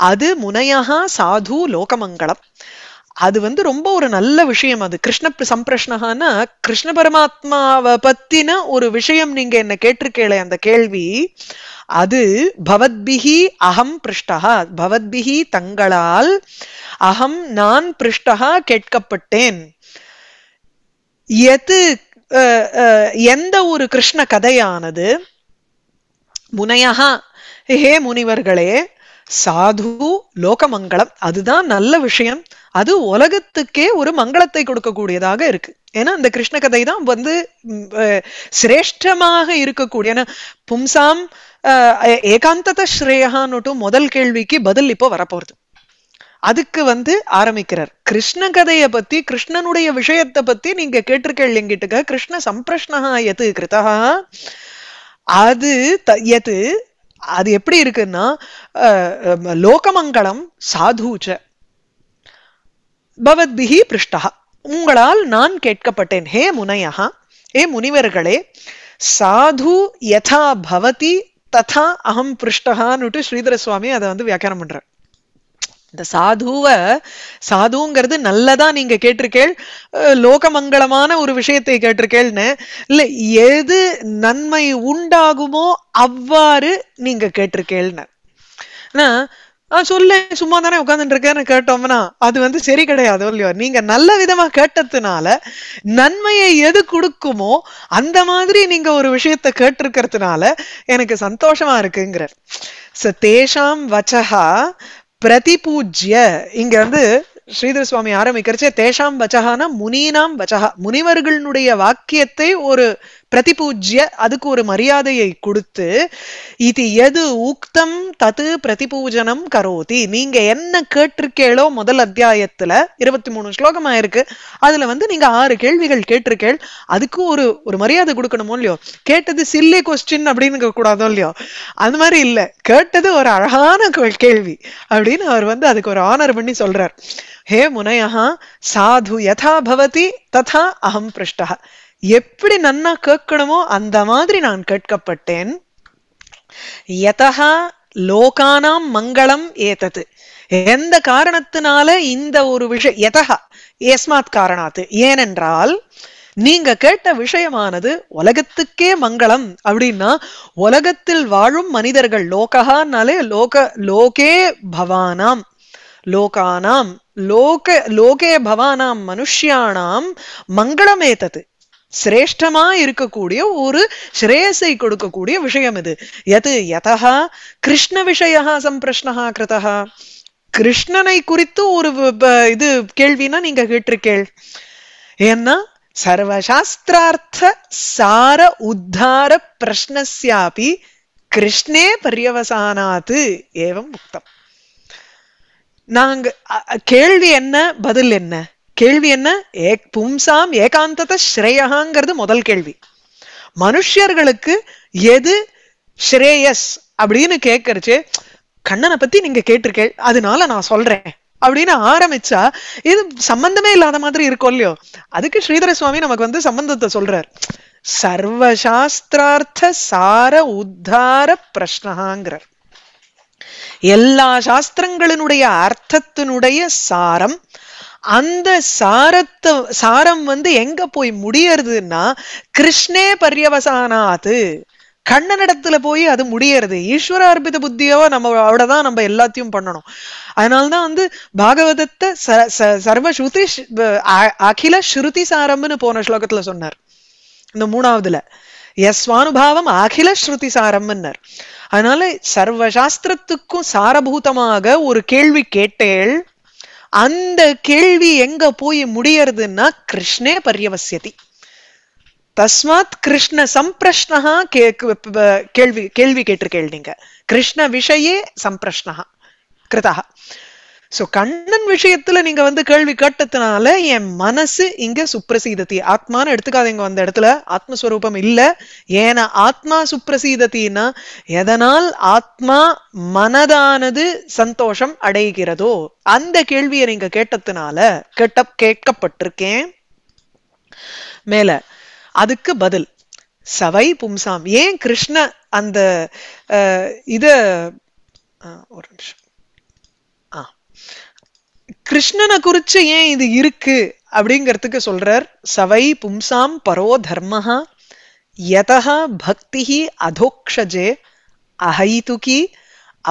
அது முனையா சாது லோகமங்களம் அது வந்து ரொம்ப ஒரு நல்ல விஷயம் அது கிருஷ்ண சம்பிரஷ்னகான்னா கிருஷ்ண பரமாத்மாவை பத்தின ஒரு விஷயம் நீங்க என்ன கேட்டிருக்கேளே அந்த கேள்வி அது பவத்பிகி அகம் பிருஷ்டா பவத்பிகி தங்களால் அகம் நான் பிருஷ்டா கேட்கப்பட்டேன் எது எந்த ஒரு கிருஷ்ண கதையானது முனையகா ஹே முனிவர்களே சாது லோகமங்கலம் அதுதான் நல்ல விஷயம் அது உலகத்துக்கே ஒரு மங்களத்தை கொடுக்கக்கூடியதாக இருக்கு ஏன்னா அந்த கிருஷ்ண கதை தான் வந்து சிரேஷ்டமாக இருக்கக்கூடிய ஏன்னா பும்சாம் ஏகாந்தத ஸ்ரேயான்னுட்டு முதல் கேள்விக்கு பதில் இப்போ வரப்போறது அதுக்கு வந்து ஆரம்பிக்கிறார் கிருஷ்ண கதையை பத்தி கிருஷ்ணனுடைய விஷயத்தை பத்தி நீங்க கேட்டிருக்கீங்க கிருஷ்ண சம்பிரஷ்ணா எது கிருதா அது எது அது எப்படி இருக்குன்னா லோகமங்கலம் சாதுச்ச பவத்பிஹி பிருஷ்டா உங்களால் நான் கேட்கப்பட்டேன் ஹே முனையா ஹே முனிவர்களே சாது யதா பவதி ததா அகம் பிருஷ்டகான்னுட்டு ஸ்ரீதர சுவாமி அதை வந்து வியாக்கியானம் பண்றேன் இந்த சாதுவ சாதுங்கிறது நல்லதா நீங்க கேட்டிருக்கேள் லோகமங்கலமான ஒரு விஷயத்தை கேட்டிருக்கேள்னு இல்ல எது நன்மை உண்டாகுமோ அவ்வாறு நீங்க கேட்டிருக்கேள்னு சொல்ல சும்மா தானே உட்காந்துட்டு இருக்கேன்னு கேட்டோம்னா அது வந்து சரி கிடையாது இல்லையோ நீங்க நல்ல விதமா கேட்டதுனால நன்மையை எது கொடுக்குமோ அந்த மாதிரி நீங்க ஒரு விஷயத்த கேட்டிருக்கிறதுனால எனக்கு சந்தோஷமா இருக்குங்கிற தேஷாம் வச்சகா பிரதிபூஜ்ய இங்க வந்து ஸ்ரீதர் சுவாமி ஆரம்பிக்கிறச்சே தேஷாம் வச்சகான முனீனாம் வச்சகா முனிவர்களுடைய வாக்கியத்தை ஒரு பிரதிபூஜ்ய அதுக்கு ஒரு மரியாதையை கொடுத்து இது எது ஊக்தம் தது பிரதிபூஜனம் கரோதி நீங்க என்ன கேட்டிருக்கேளோ முதல் அத்தியாயத்துல இருபத்தி மூணு ஸ்லோகமா இருக்கு அதுல வந்து நீங்க ஆறு கேள்விகள் கேட்டிருக்கேள் அதுக்கு ஒரு ஒரு மரியாதை கொடுக்கணுமோ இல்லையோ கேட்டது சில்லி கொஸ்டின் அப்படின்னு கூடாதோ இல்லையோ அந்த மாதிரி இல்ல கேட்டது ஒரு அழகான கேள்வி அப்படின்னு அவர் வந்து அதுக்கு ஒரு ஆனர் பண்ணி சொல்றார் ஹே முனையா சாது யதா பவதி ததா அகம் பிருஷ்டா எப்படி நன்னா கேட்கணுமோ அந்த மாதிரி நான் கேட்கப்பட்டேன் எதா லோகானாம் மங்களம் ஏத்தது எந்த காரணத்தினால இந்த ஒரு விஷயம் எதகா ஏஸ்மாத் காரணாத்து ஏனென்றால் நீங்க கேட்ட விஷயமானது உலகத்துக்கே மங்களம் அப்படின்னா உலகத்தில் வாழும் மனிதர்கள் லோகஹானாலே லோக லோகே பவானாம் லோகானாம் லோக லோகே பவானாம் மனுஷியானாம் மங்களமேத்தது சிரேஷ்டமா இருக்கக்கூடிய ஒரு சிரேயஸை கொடுக்கக்கூடிய விஷயம் இது எது யதா கிருஷ்ண விஷயா சம்பிரஷ்னா கிருதா கிருஷ்ணனை குறித்து ஒரு இது கேள்வினா நீங்க கேட்டிருக்கேள் ஏன்னா சர்வசாஸ்திரார்த்த சார உத்தார பிரஷ்னஸ்யாபி கிருஷ்ணே பரியவசானாது ஏவம் முக்தம் நாங்க கேள்வி என்ன பதில் என்ன கேள்வி என்ன ஏ பும்சாம் ஏகாந்தத ஸ்ரேயகாங்கிறது முதல் கேள்வி மனுஷர்களுக்கு எது ஸ்ரேயஸ் அப்படின்னு கேட்கறச்சு கண்ணனை பத்தி நீங்க கேட்டிருக்கே அதனால நான் சொல்றேன் அப்படின்னு ஆரம்பிச்சா இது சம்பந்தமே இல்லாத மாதிரி இருக்கும் இல்லையோ அதுக்கு ஸ்ரீதர சுவாமி நமக்கு வந்து சம்பந்தத்தை சொல்றார் சர்வசாஸ்திரார்த்த சார உத்தார பிரஷ்னாங்கிறார் எல்லா சாஸ்திரங்களினுடைய அர்த்தத்தினுடைய சாரம் அந்த சாரத்தை சாரம் வந்து எங்க போய் முடியறதுன்னா கிருஷ்ணே பரியவசானாது கண்ணனிடத்துல போய் அது முடியறது ஈஸ்வர அர்ப்பித புத்தியவா நம்ம அவடதான் நம்ம எல்லாத்தையும் பண்ணணும் அதனால்தான் வந்து பாகவதத்தை சர்வ ஸ்ருதி அகில ஸ்ருதி சாரம்னு போன ஸ்லோகத்துல சொன்னார் இந்த மூணாவதுல யஸ்வானுபாவம் அகில ஸ்ருதி சாரம்னார் அதனால சர்வ சாஸ்திரத்துக்கும் சாரபூதமாக ஒரு கேள்வி கேட்டேள் அந்த கேள்வி எங்க போய் முடியறதுன்னா கிருஷ்ணே பரியவசியதி தஸ்மாத் கிருஷ்ண சம்பிரஷ்னஹா கே கேள்வி கேள்வி கேட்டிருக்கேள் நீங்க கிருஷ்ண விஷயே சம்பிரஷ்னஹா கிருதா ஸோ கண்ணன் விஷயத்துல நீங்க வந்து கேள்வி கேட்டதுனால என் மனசு இங்க சுப்ரசீதத்தி ஆத்மான்னு எடுத்துக்காதீங்க வந்த இடத்துல ஆத்மஸ்வரூபம் இல்லை ஏன்னா ஆத்மா சுப்ரசீதத்தின்னா எதனால் ஆத்மா மனதானது சந்தோஷம் அடைகிறதோ அந்த கேள்வியை நீங்க கேட்டதுனால கேட்ட கேட்கப்பட்டிருக்கேன் மேல அதுக்கு பதில் சவை பும்சாம் ஏன் கிருஷ்ண அந்த இத ஒரு நிமிஷம் கிருஷ்ணனை குறிச்சு ஏன் இது இருக்கு அப்படிங்கிறதுக்கு சொல்றார் சவை பும்சாம் பரோ தர்மஹா யதா பக்தி அதோக்ஷஜே அஹைதுகி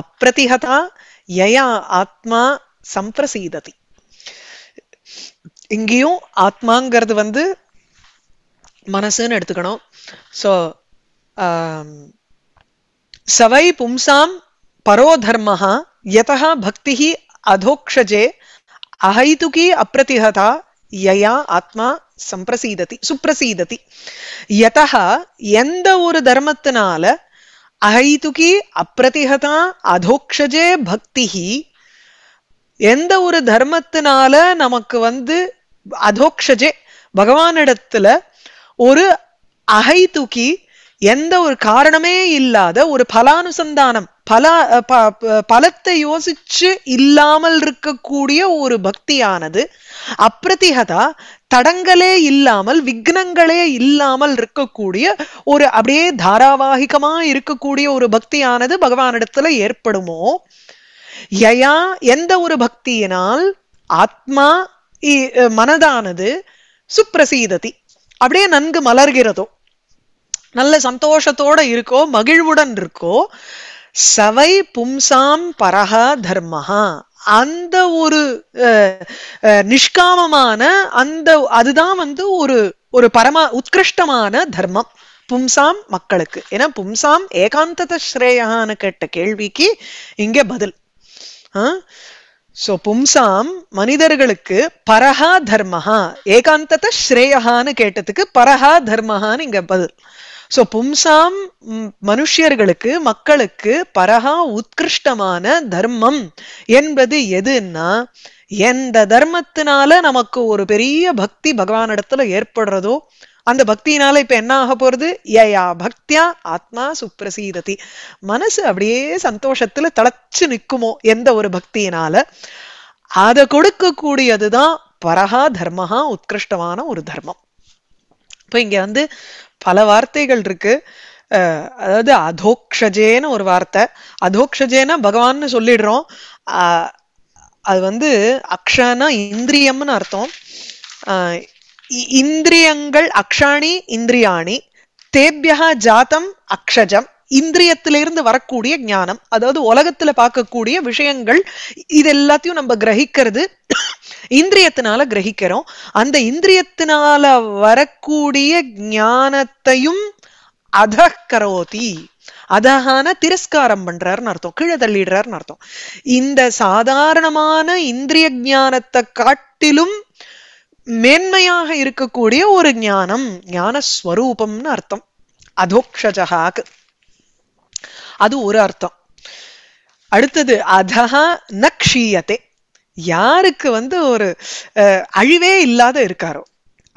அப்ரதிஹதா யயா ஆத்மா சம்பிரசீததி இங்கேயும் ஆத்மாங்கிறது வந்து மனசுன்னு எடுத்துக்கணும் ஸோ சவை பும்சாம் பரோ தர்மஹா யதா பக்தி அதோக்ஷஜே அஹைதுகி அப்ரதிஹதா யயா ஆத்மா சம்பிரசீததி சுப்பிரசீததி யதா எந்த ஒரு தர்மத்தினால அஹைதுகி அப்ரதிஹதா அதோக்ஷஜே பக்திஹி எந்த ஒரு தர்மத்தினால நமக்கு வந்து அதோக்ஷஜே பகவானிடத்துல ஒரு அகைத்துக்கி எந்த ஒரு காரணமே இல்லாத ஒரு பலானுசந்தானம் பல பலத்தை யோசிச்சு இல்லாமல் இருக்கக்கூடிய ஒரு பக்தியானது அப்ரதிகதா தடங்களே இல்லாமல் விக்னங்களே இல்லாமல் இருக்கக்கூடிய ஒரு அப்படியே தாராவாகிகமா இருக்கக்கூடிய ஒரு பக்தியானது பகவானிடத்துல ஏற்படுமோ யயா எந்த ஒரு பக்தியினால் ஆத்மா மனதானது சுப்பிரசீததி அப்படியே நன்கு மலர்கிறதோ நல்ல சந்தோஷத்தோட இருக்கோ மகிழ்வுடன் இருக்கோ சவை பும்சாம் பரஹா தர்மஹா அந்த ஒரு நிஷ்காமமான அந்த அதுதான் வந்து ஒரு ஒரு பரம உத்கிருஷ்டமான தர்மம் பும்சாம் மக்களுக்கு ஏன்னா பும்சாம் ஏகாந்தத ஸ்ரேயான்னு கேட்ட கேள்விக்கு இங்கே பதில் ஸோ பும்சாம் மனிதர்களுக்கு பரஹா தர்மஹா ஏகாந்தத ஸ்ரேயான்னு கேட்டதுக்கு பரஹா தர்மஹான்னு இங்க பதில் ஸோ பும்சாம் மனுஷியர்களுக்கு மக்களுக்கு பரகா உத்கிருஷ்டமான தர்மம் என்பது எதுன்னா எந்த தர்மத்தினால நமக்கு ஒரு பெரிய பக்தி பகவானிடத்துல ஏற்படுறதோ அந்த பக்தியினால இப்ப என்ன ஆக போறது ஏயா பக்தியா ஆத்மா சுப்பிரசீததி மனசு அப்படியே சந்தோஷத்துல தளச்சு நிக்குமோ எந்த ஒரு பக்தியினால அதை கொடுக்கக்கூடியதுதான் பரஹா தர்மஹா உத்கிருஷ்டமான ஒரு தர்மம் இப்போ இங்கே வந்து பல வார்த்தைகள் இருக்கு அதாவது அதோக்ஷஜேன்னு ஒரு வார்த்தை அதோக்ஷஜேனா பகவான்னு சொல்லிடுறோம் அது வந்து அக்ஷனா இந்திரியம்னு அர்த்தம் இந்திரியங்கள் அக்ஷாணி இந்திரியாணி தேபியா ஜாத்தம் அக்ஷஜம் இந்திரியத்திலிருந்து வரக்கூடிய ஞானம் அதாவது உலகத்துல பார்க்கக்கூடிய விஷயங்கள் இது எல்லாத்தையும் நம்ம கிரகிக்கிறது இந்திரியத்தினால கிரகிக்கிறோம் அந்த இந்திரியத்தினால வரக்கூடிய ஞானத்தையும் அதகரோதி அதகான திரஸ்காரம் பண்றாருன்னு அர்த்தம் கீழே தள்ளிடுறாருன்னு அர்த்தம் இந்த சாதாரணமான இந்திரிய ஞானத்தை காட்டிலும் மேன்மையாக இருக்கக்கூடிய ஒரு ஞானம் ஞான ஸ்வரூபம்னு அர்த்தம் அதோக்ஷஜகாக்கு அது ஒரு அர்த்தம் அடுத்தது அதஹா நக்ஷீயத்தை யாருக்கு வந்து ஒரு அழிவே இல்லாத இருக்காரோ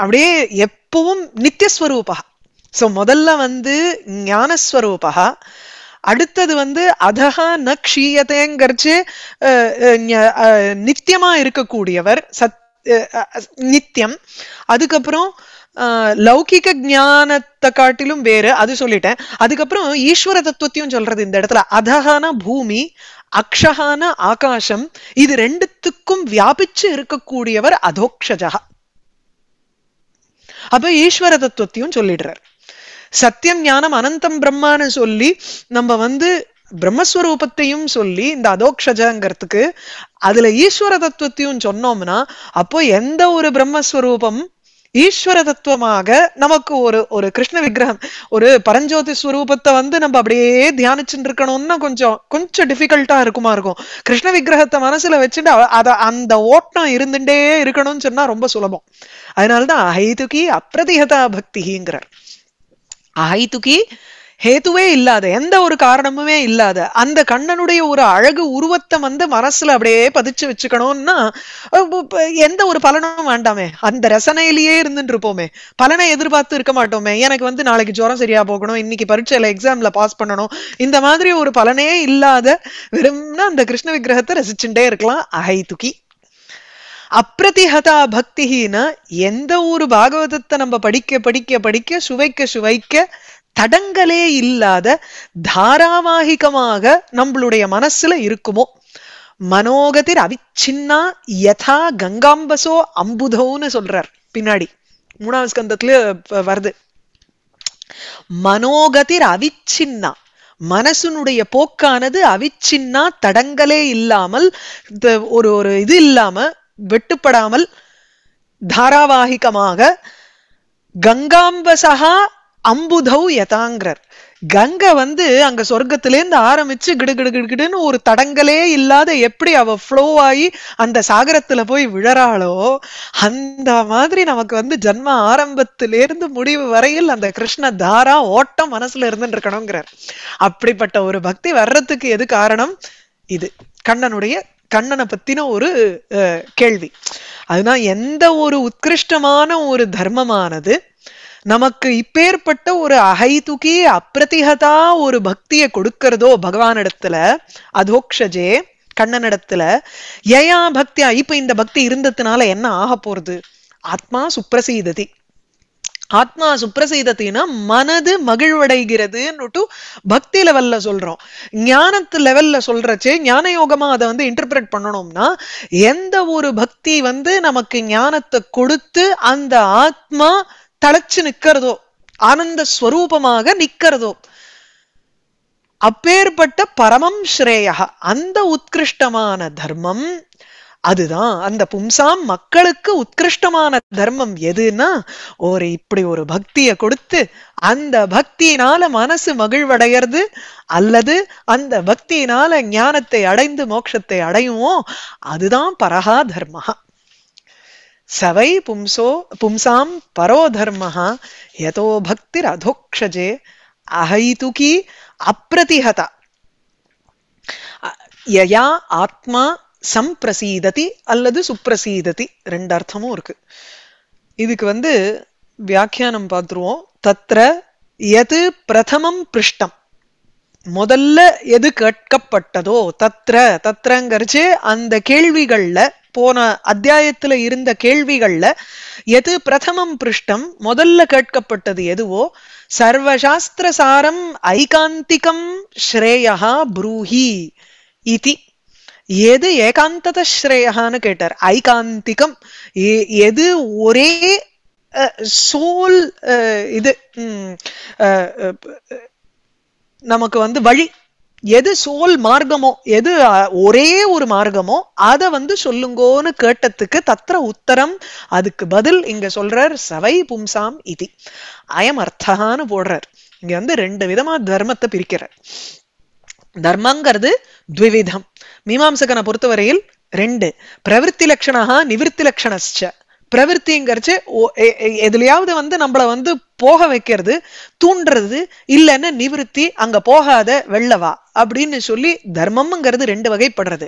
அப்படியே எப்பவும் நித்தியஸ்வரூபா ஸோ முதல்ல வந்து ஞானஸ்வரூபா அடுத்தது வந்து அதகா ந க்ஷீயத்தைங்கிறச்சு நித்தியமா இருக்கக்கூடியவர் சத் நித்தியம் அதுக்கப்புறம் லௌகிக ஞானத்தை காட்டிலும் வேறு அது சொல்லிட்டேன் அதுக்கப்புறம் ஈஸ்வர தத்துவத்தையும் சொல்றது இந்த இடத்துல அதகான பூமி அக்ஷகான ஆகாசம் இது ரெண்டுத்துக்கும் வியாபிச்சு இருக்கக்கூடியவர் அதோக்ஷஜா அப்ப ஈஸ்வர தத்துவத்தையும் சொல்லிடுறார் சத்தியம் ஞானம் அனந்தம் பிரம்மான்னு சொல்லி நம்ம வந்து பிரம்மஸ்வரூபத்தையும் சொல்லி இந்த அதோக்ஷஜங்கிறதுக்கு அதுல ஈஸ்வர தத்துவத்தையும் சொன்னோம்னா அப்போ எந்த ஒரு பிரம்மஸ்வரூபம் ஈஸ்வர தத்துவமாக நமக்கு ஒரு ஒரு கிருஷ்ண விக்கிரகம் ஒரு பரஞ்சோதி ஸ்வரூபத்தை வந்து நம்ம அப்படியே தியானிச்சுட்டு இருக்கணும்னா கொஞ்சம் கொஞ்சம் டிஃபிகல்ட்டா இருக்குமா இருக்கும் கிருஷ்ண விக்கிரகத்தை மனசுல வச்சுட்டு அத அந்த ஓட்டம் இருந்துட்டே இருக்கணும்னு சொன்னா ரொம்ப சுலபம் அதனாலதான் அஹைதுகி அப்ரதிகதா பக்திங்கிறார் அஹைதுகி ஹேத்துவே இல்லாத எந்த ஒரு காரணமுமே இல்லாத அந்த கண்ணனுடைய ஒரு அழகு உருவத்தை வந்து மனசுல அப்படியே பதிச்சு வச்சுக்கணும்னா எந்த ஒரு பலனும் வேண்டாமே அந்த ரசனையிலேயே இருந்துட்டு இருப்போமே பலனை எதிர்பார்த்து இருக்க மாட்டோமே எனக்கு வந்து நாளைக்கு ஜுரம் சரியா போகணும் இன்னைக்கு பரீட்சையில எக்ஸாம்ல பாஸ் பண்ணணும் இந்த மாதிரி ஒரு பலனே இல்லாத வெறும்னா அந்த கிருஷ்ண விக்கிரகத்தை ரசிச்சுட்டே இருக்கலாம் அஹை துக்கி அப்ரதிஹதா பக்திஹின்னா எந்த ஒரு பாகவதத்தை நம்ம படிக்க படிக்க படிக்க சுவைக்க சுவைக்க தடங்களே இல்லாத தாராவாகிகமாக நம்மளுடைய மனசுல இருக்குமோ மனோகதிர் அவிச்சின்னா யதா கங்காம்பசோ அம்புதோன்னு சொல்றார் பின்னாடி மூணாவது ஸ்கந்தத்துல வருது மனோகதிர் அவிச்சின்னா மனசுனுடைய போக்கானது அவிச்சின்னா தடங்களே இல்லாமல் ஒரு ஒரு இது இல்லாம வெட்டுப்படாமல் தாராவாகிகமாக கங்காம்பசகா அம்புதௌ யதாங்கிறர் கங்கை வந்து அங்க சொர்க்கத்திலேருந்து ஆரம்பிச்சு கிடுகிடு கிடுகிடுன்னு ஒரு தடங்களே இல்லாத எப்படி அவ ஃப்ளோ ஆகி அந்த சாகரத்துல போய் விழறாளோ அந்த மாதிரி நமக்கு வந்து ஜென்ம ஆரம்பத்திலேருந்து முடிவு வரையில் அந்த கிருஷ்ண தாரா ஓட்டம் மனசுல இருந்துருக்கணுங்கிறார் அப்படிப்பட்ட ஒரு பக்தி வர்றதுக்கு எது காரணம் இது கண்ணனுடைய கண்ணனை பத்தின ஒரு கேள்வி அதுதான் எந்த ஒரு உத்கிருஷ்டமான ஒரு தர்மமானது நமக்கு இப்பேற்பட்ட ஒரு அகைதுகி அப்ரதிகதா ஒரு பக்தியை கொடுக்கிறதோ பகவானிடத்துல அதோக்ஷஜே கண்ணனிடத்துல ஏயா பக்தியா இப்ப இந்த பக்தி இருந்ததுனால என்ன ஆக போறது ஆத்மா சுப்ரசீததி ஆத்மா சுப்ரசீதத்தினா மனது மகிழ்வடைகிறதுன்னுட்டு பக்தி லெவல்ல சொல்றோம் ஞானத்து லெவல்ல சொல்றச்சு ஞான யோகமா அதை வந்து இன்டர்பிரட் பண்ணணும்னா எந்த ஒரு பக்தி வந்து நமக்கு ஞானத்தை கொடுத்து அந்த ஆத்மா தழைச்சு நிற்கிறதோ ஆனந்த ஸ்வரூபமாக நிற்கிறதோ அப்பேற்பட்ட பரமம் ஸ்ரேயா அந்த உத்கிருஷ்டமான தர்மம் அதுதான் அந்த பும்சாம் மக்களுக்கு உத்கிருஷ்டமான தர்மம் எதுன்னா ஒரு இப்படி ஒரு பக்தியை கொடுத்து அந்த பக்தியினால மனசு மகிழ்வடைகிறது அல்லது அந்த பக்தியினால ஞானத்தை அடைந்து மோட்சத்தை அடையுமோ அதுதான் பரஹா தர்மா சவை பும்சோ பும்சாம் பரோ யதோ பக்திர் அதோக்ஷஜே அஹைதுகி அப்ரதிஹத யயா ஆத்மா சம்பிரசீததி அல்லது சுப்பிரசீததி ரெண்டு அர்த்தமும் இருக்கு இதுக்கு வந்து வியாக்கியானம் பார்த்துருவோம் தத்ர எது பிரதமம் பிருஷ்டம் முதல்ல எது கேட்கப்பட்டதோ தத்ர தத்ரங்கிறச்சு அந்த கேள்விகள்ல போன அத்தியாயத்துல இருந்த கேள்விகள்ல எது பிரதமம் பிருஷ்டம் முதல்ல கேட்கப்பட்டது எதுவோ சர்வசாஸ்திர சாரம் ஐகாந்திகம் ஸ்ரேயா ப்ரூஹி இதி எது ஏகாந்தத ஸ்ரேயான்னு கேட்டார் ஐகாந்திகம் எது ஒரே சோல் இது நமக்கு வந்து வழி எது சோல் மார்க்கமோ எது ஒரே ஒரு மார்க்கமோ அதை வந்து சொல்லுங்கோன்னு கேட்டதுக்கு தத்திர உத்தரம் அதுக்கு பதில் இங்க சொல்றார் சவை பும்சாம் இதி அயம் அர்த்தகான்னு போடுறார் இங்க வந்து ரெண்டு விதமா தர்மத்தை பிரிக்கிறார் தர்மங்கிறது த்விவிதம் மீமாம்சகனை பொறுத்தவரையில் ரெண்டு பிரவருத்தி லட்சணா நிவிற்த்தி லட்சணஸ்ச பிரவருத்திங்கிறச்சு எதுலையாவது வந்து நம்மளை வந்து போக வைக்கிறது தூண்டுறது இல்லைன்னு நிவிருத்தி அங்க போகாத வெள்ளவா அப்படின்னு சொல்லி தர்மம்ங்கிறது ரெண்டு வகைப்படுறது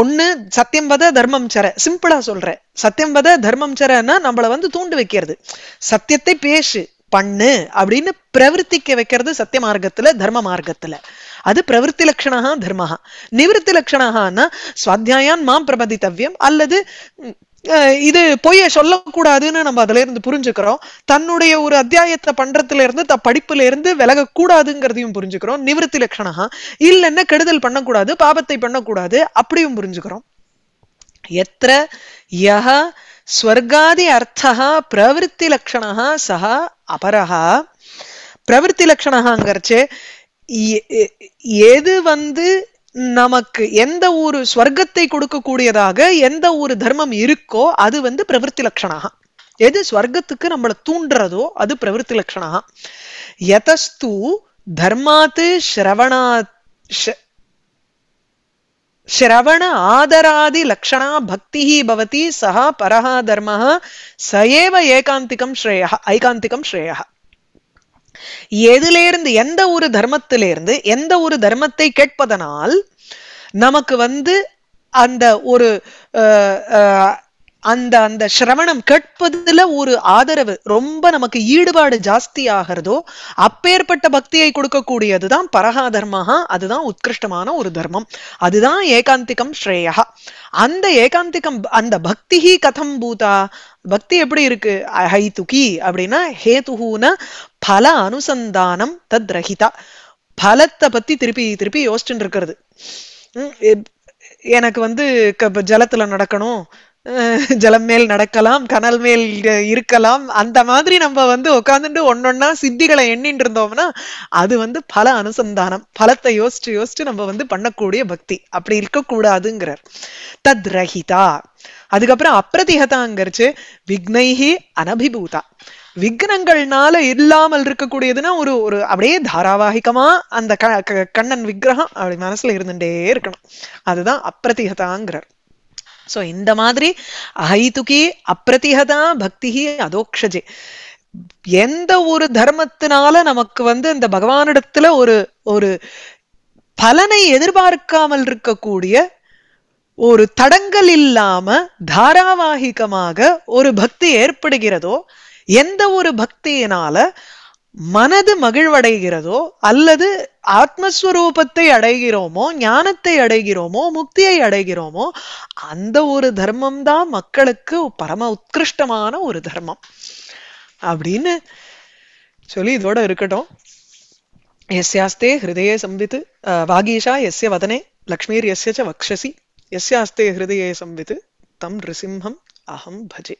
ஒண்ணு சத்தியம் பத தர்மம் சர சிம்பிளா சொல்றேன் சத்தியம் பத தர்மம் சரன்னா நம்மள வந்து தூண்டு வைக்கிறது சத்தியத்தை பேசு பண்ணு அப்படின்னு பிரவருத்திக்க வைக்கிறது சத்திய மார்க்கத்துல தர்ம மார்க்கத்துல அது பிரவருத்தி லட்சணா தர்மஹா நிவிருத்தி லட்சணாகனா சுவாத்தியாயான் மாம் பிரபதித்தவ்யம் அல்லது இது பொய்ய சொல்லக்கூடாதுன்னு நம்ம அதுல இருந்து புரிஞ்சுக்கிறோம் தன்னுடைய ஒரு அத்தியாயத்தை பண்றதுல இருந்து த படிப்புல இருந்து விலக கூடாதுங்கிறதையும் புரிஞ்சுக்கிறோம் நிவர்த்தி லட்சணா இல்லைன்னா கெடுதல் பண்ணக்கூடாது பாபத்தை பண்ணக்கூடாது அப்படியும் புரிஞ்சுக்கிறோம் எத்திர யஹ ஸ்வர்காதி அர்த்தா பிரவருத்தி லட்சணா சஹா அபரஹா பிரவருத்தி லட்சணாங்கிறச்சு எது வந்து நமக்கு எந்த ஒரு ஸ்வர்க்கத்தை கொடுக்கக்கூடியதாக எந்த ஒரு தர்மம் இருக்கோ அது வந்து பிரவருத்தி லட்சணாக எது ஸ்வர்க்கத்துக்கு நம்மளை தூண்டுறதோ அது பிரவருத்தி லட்சணாக எதஸ்து தர்மாத்து ஸ்ரவணா ஸ்ரவண ஆதராதி லக்ஷணா பக்தி பவதி சஹா பரஹா தர்ம சயேவ ஏகாந்திகம் ஸ்ரேயா ஐகாந்திகம் ஸ்ரேயா எதிலிருந்து எந்த ஒரு தர்மத்திலிருந்து எந்த ஒரு தர்மத்தை கேட்பதனால் நமக்கு வந்து அந்த ஒரு அந்த அந்த சிரவணம் கேட்பதுல ஒரு ஆதரவு ரொம்ப நமக்கு ஈடுபாடு ஜாஸ்தி ஆகிறதோ அப்பேற்பட்ட பக்தியை கொடுக்கக்கூடியதுதான் பரகா தர்மஹா அதுதான் உத்கிருஷ்டமான ஒரு தர்மம் அதுதான் ஏகாந்திகம் ஸ்ரேயா அந்த ஏகாந்திகம் அந்த பக்தி கதம் பூதா பக்தி எப்படி இருக்கு ஹை துகி அப்படின்னா ஹேதுகுன பல அனுசந்தானம் தத் ரஹிதா பலத்தை பத்தி திருப்பி திருப்பி யோசிச்சுட்டு இருக்கிறது எனக்கு வந்து ஜலத்துல நடக்கணும் ஜலம் மேல் நடக்கலாம் கனல் மேல் இருக்கலாம் அந்த மாதிரி நம்ம வந்து உட்காந்துட்டு ஒன்னொன்னா சித்திகளை எண்ணிட்டு இருந்தோம்னா அது வந்து பல அனுசந்தானம் பலத்தை யோசிச்சு யோசிச்சு நம்ம வந்து பண்ணக்கூடிய பக்தி அப்படி இருக்கக்கூடாதுங்கிறார் தத் ரஹிதா அதுக்கப்புறம் அப்ரதிகதாங்கிறச்சு விக்னைஹி அனபிபூதா விக்னங்கள்னால இல்லாமல் இருக்கக்கூடியதுன்னா ஒரு ஒரு அப்படியே தாராவாகிகமா அந்த கண்ணன் விக்கிரகம் அப்படி மனசுல இருந்துட்டே இருக்கணும் அதுதான் அப்ரதிகதாங்கிறார் ஸோ இந்த மாதிரி அஹைதுகி அப்ரதிஹதா பக்தி அதோக்ஷஜி எந்த ஒரு தர்மத்தினால நமக்கு வந்து இந்த பகவானிடத்துல ஒரு ஒரு பலனை எதிர்பார்க்காமல் இருக்கக்கூடிய ஒரு தடங்கல் இல்லாம தாராவாகிகமாக ஒரு பக்தி ஏற்படுகிறதோ எந்த ஒரு பக்தியினால மனது மகிழ்வடைகிறதோ அல்லது ஆத்மஸ்வரூபத்தை அடைகிறோமோ ஞானத்தை அடைகிறோமோ முக்தியை அடைகிறோமோ அந்த ஒரு தர்மம் தான் மக்களுக்கு பரம உத்கிருஷ்டமான ஒரு தர்மம் அப்படின்னு சொல்லி இதோட இருக்கட்டும் எஸ்யாஸ்தே ஹிருதய சம்வித்து வாகீஷா எஸ்ய வதனே லக்ஷ்மீர் எஸ்ய ச வக்ஷசி எஸ்யாஸ்தே ஹிருதய சம்வித்து தம் ரிசிம்ஹம் அகம் பஜே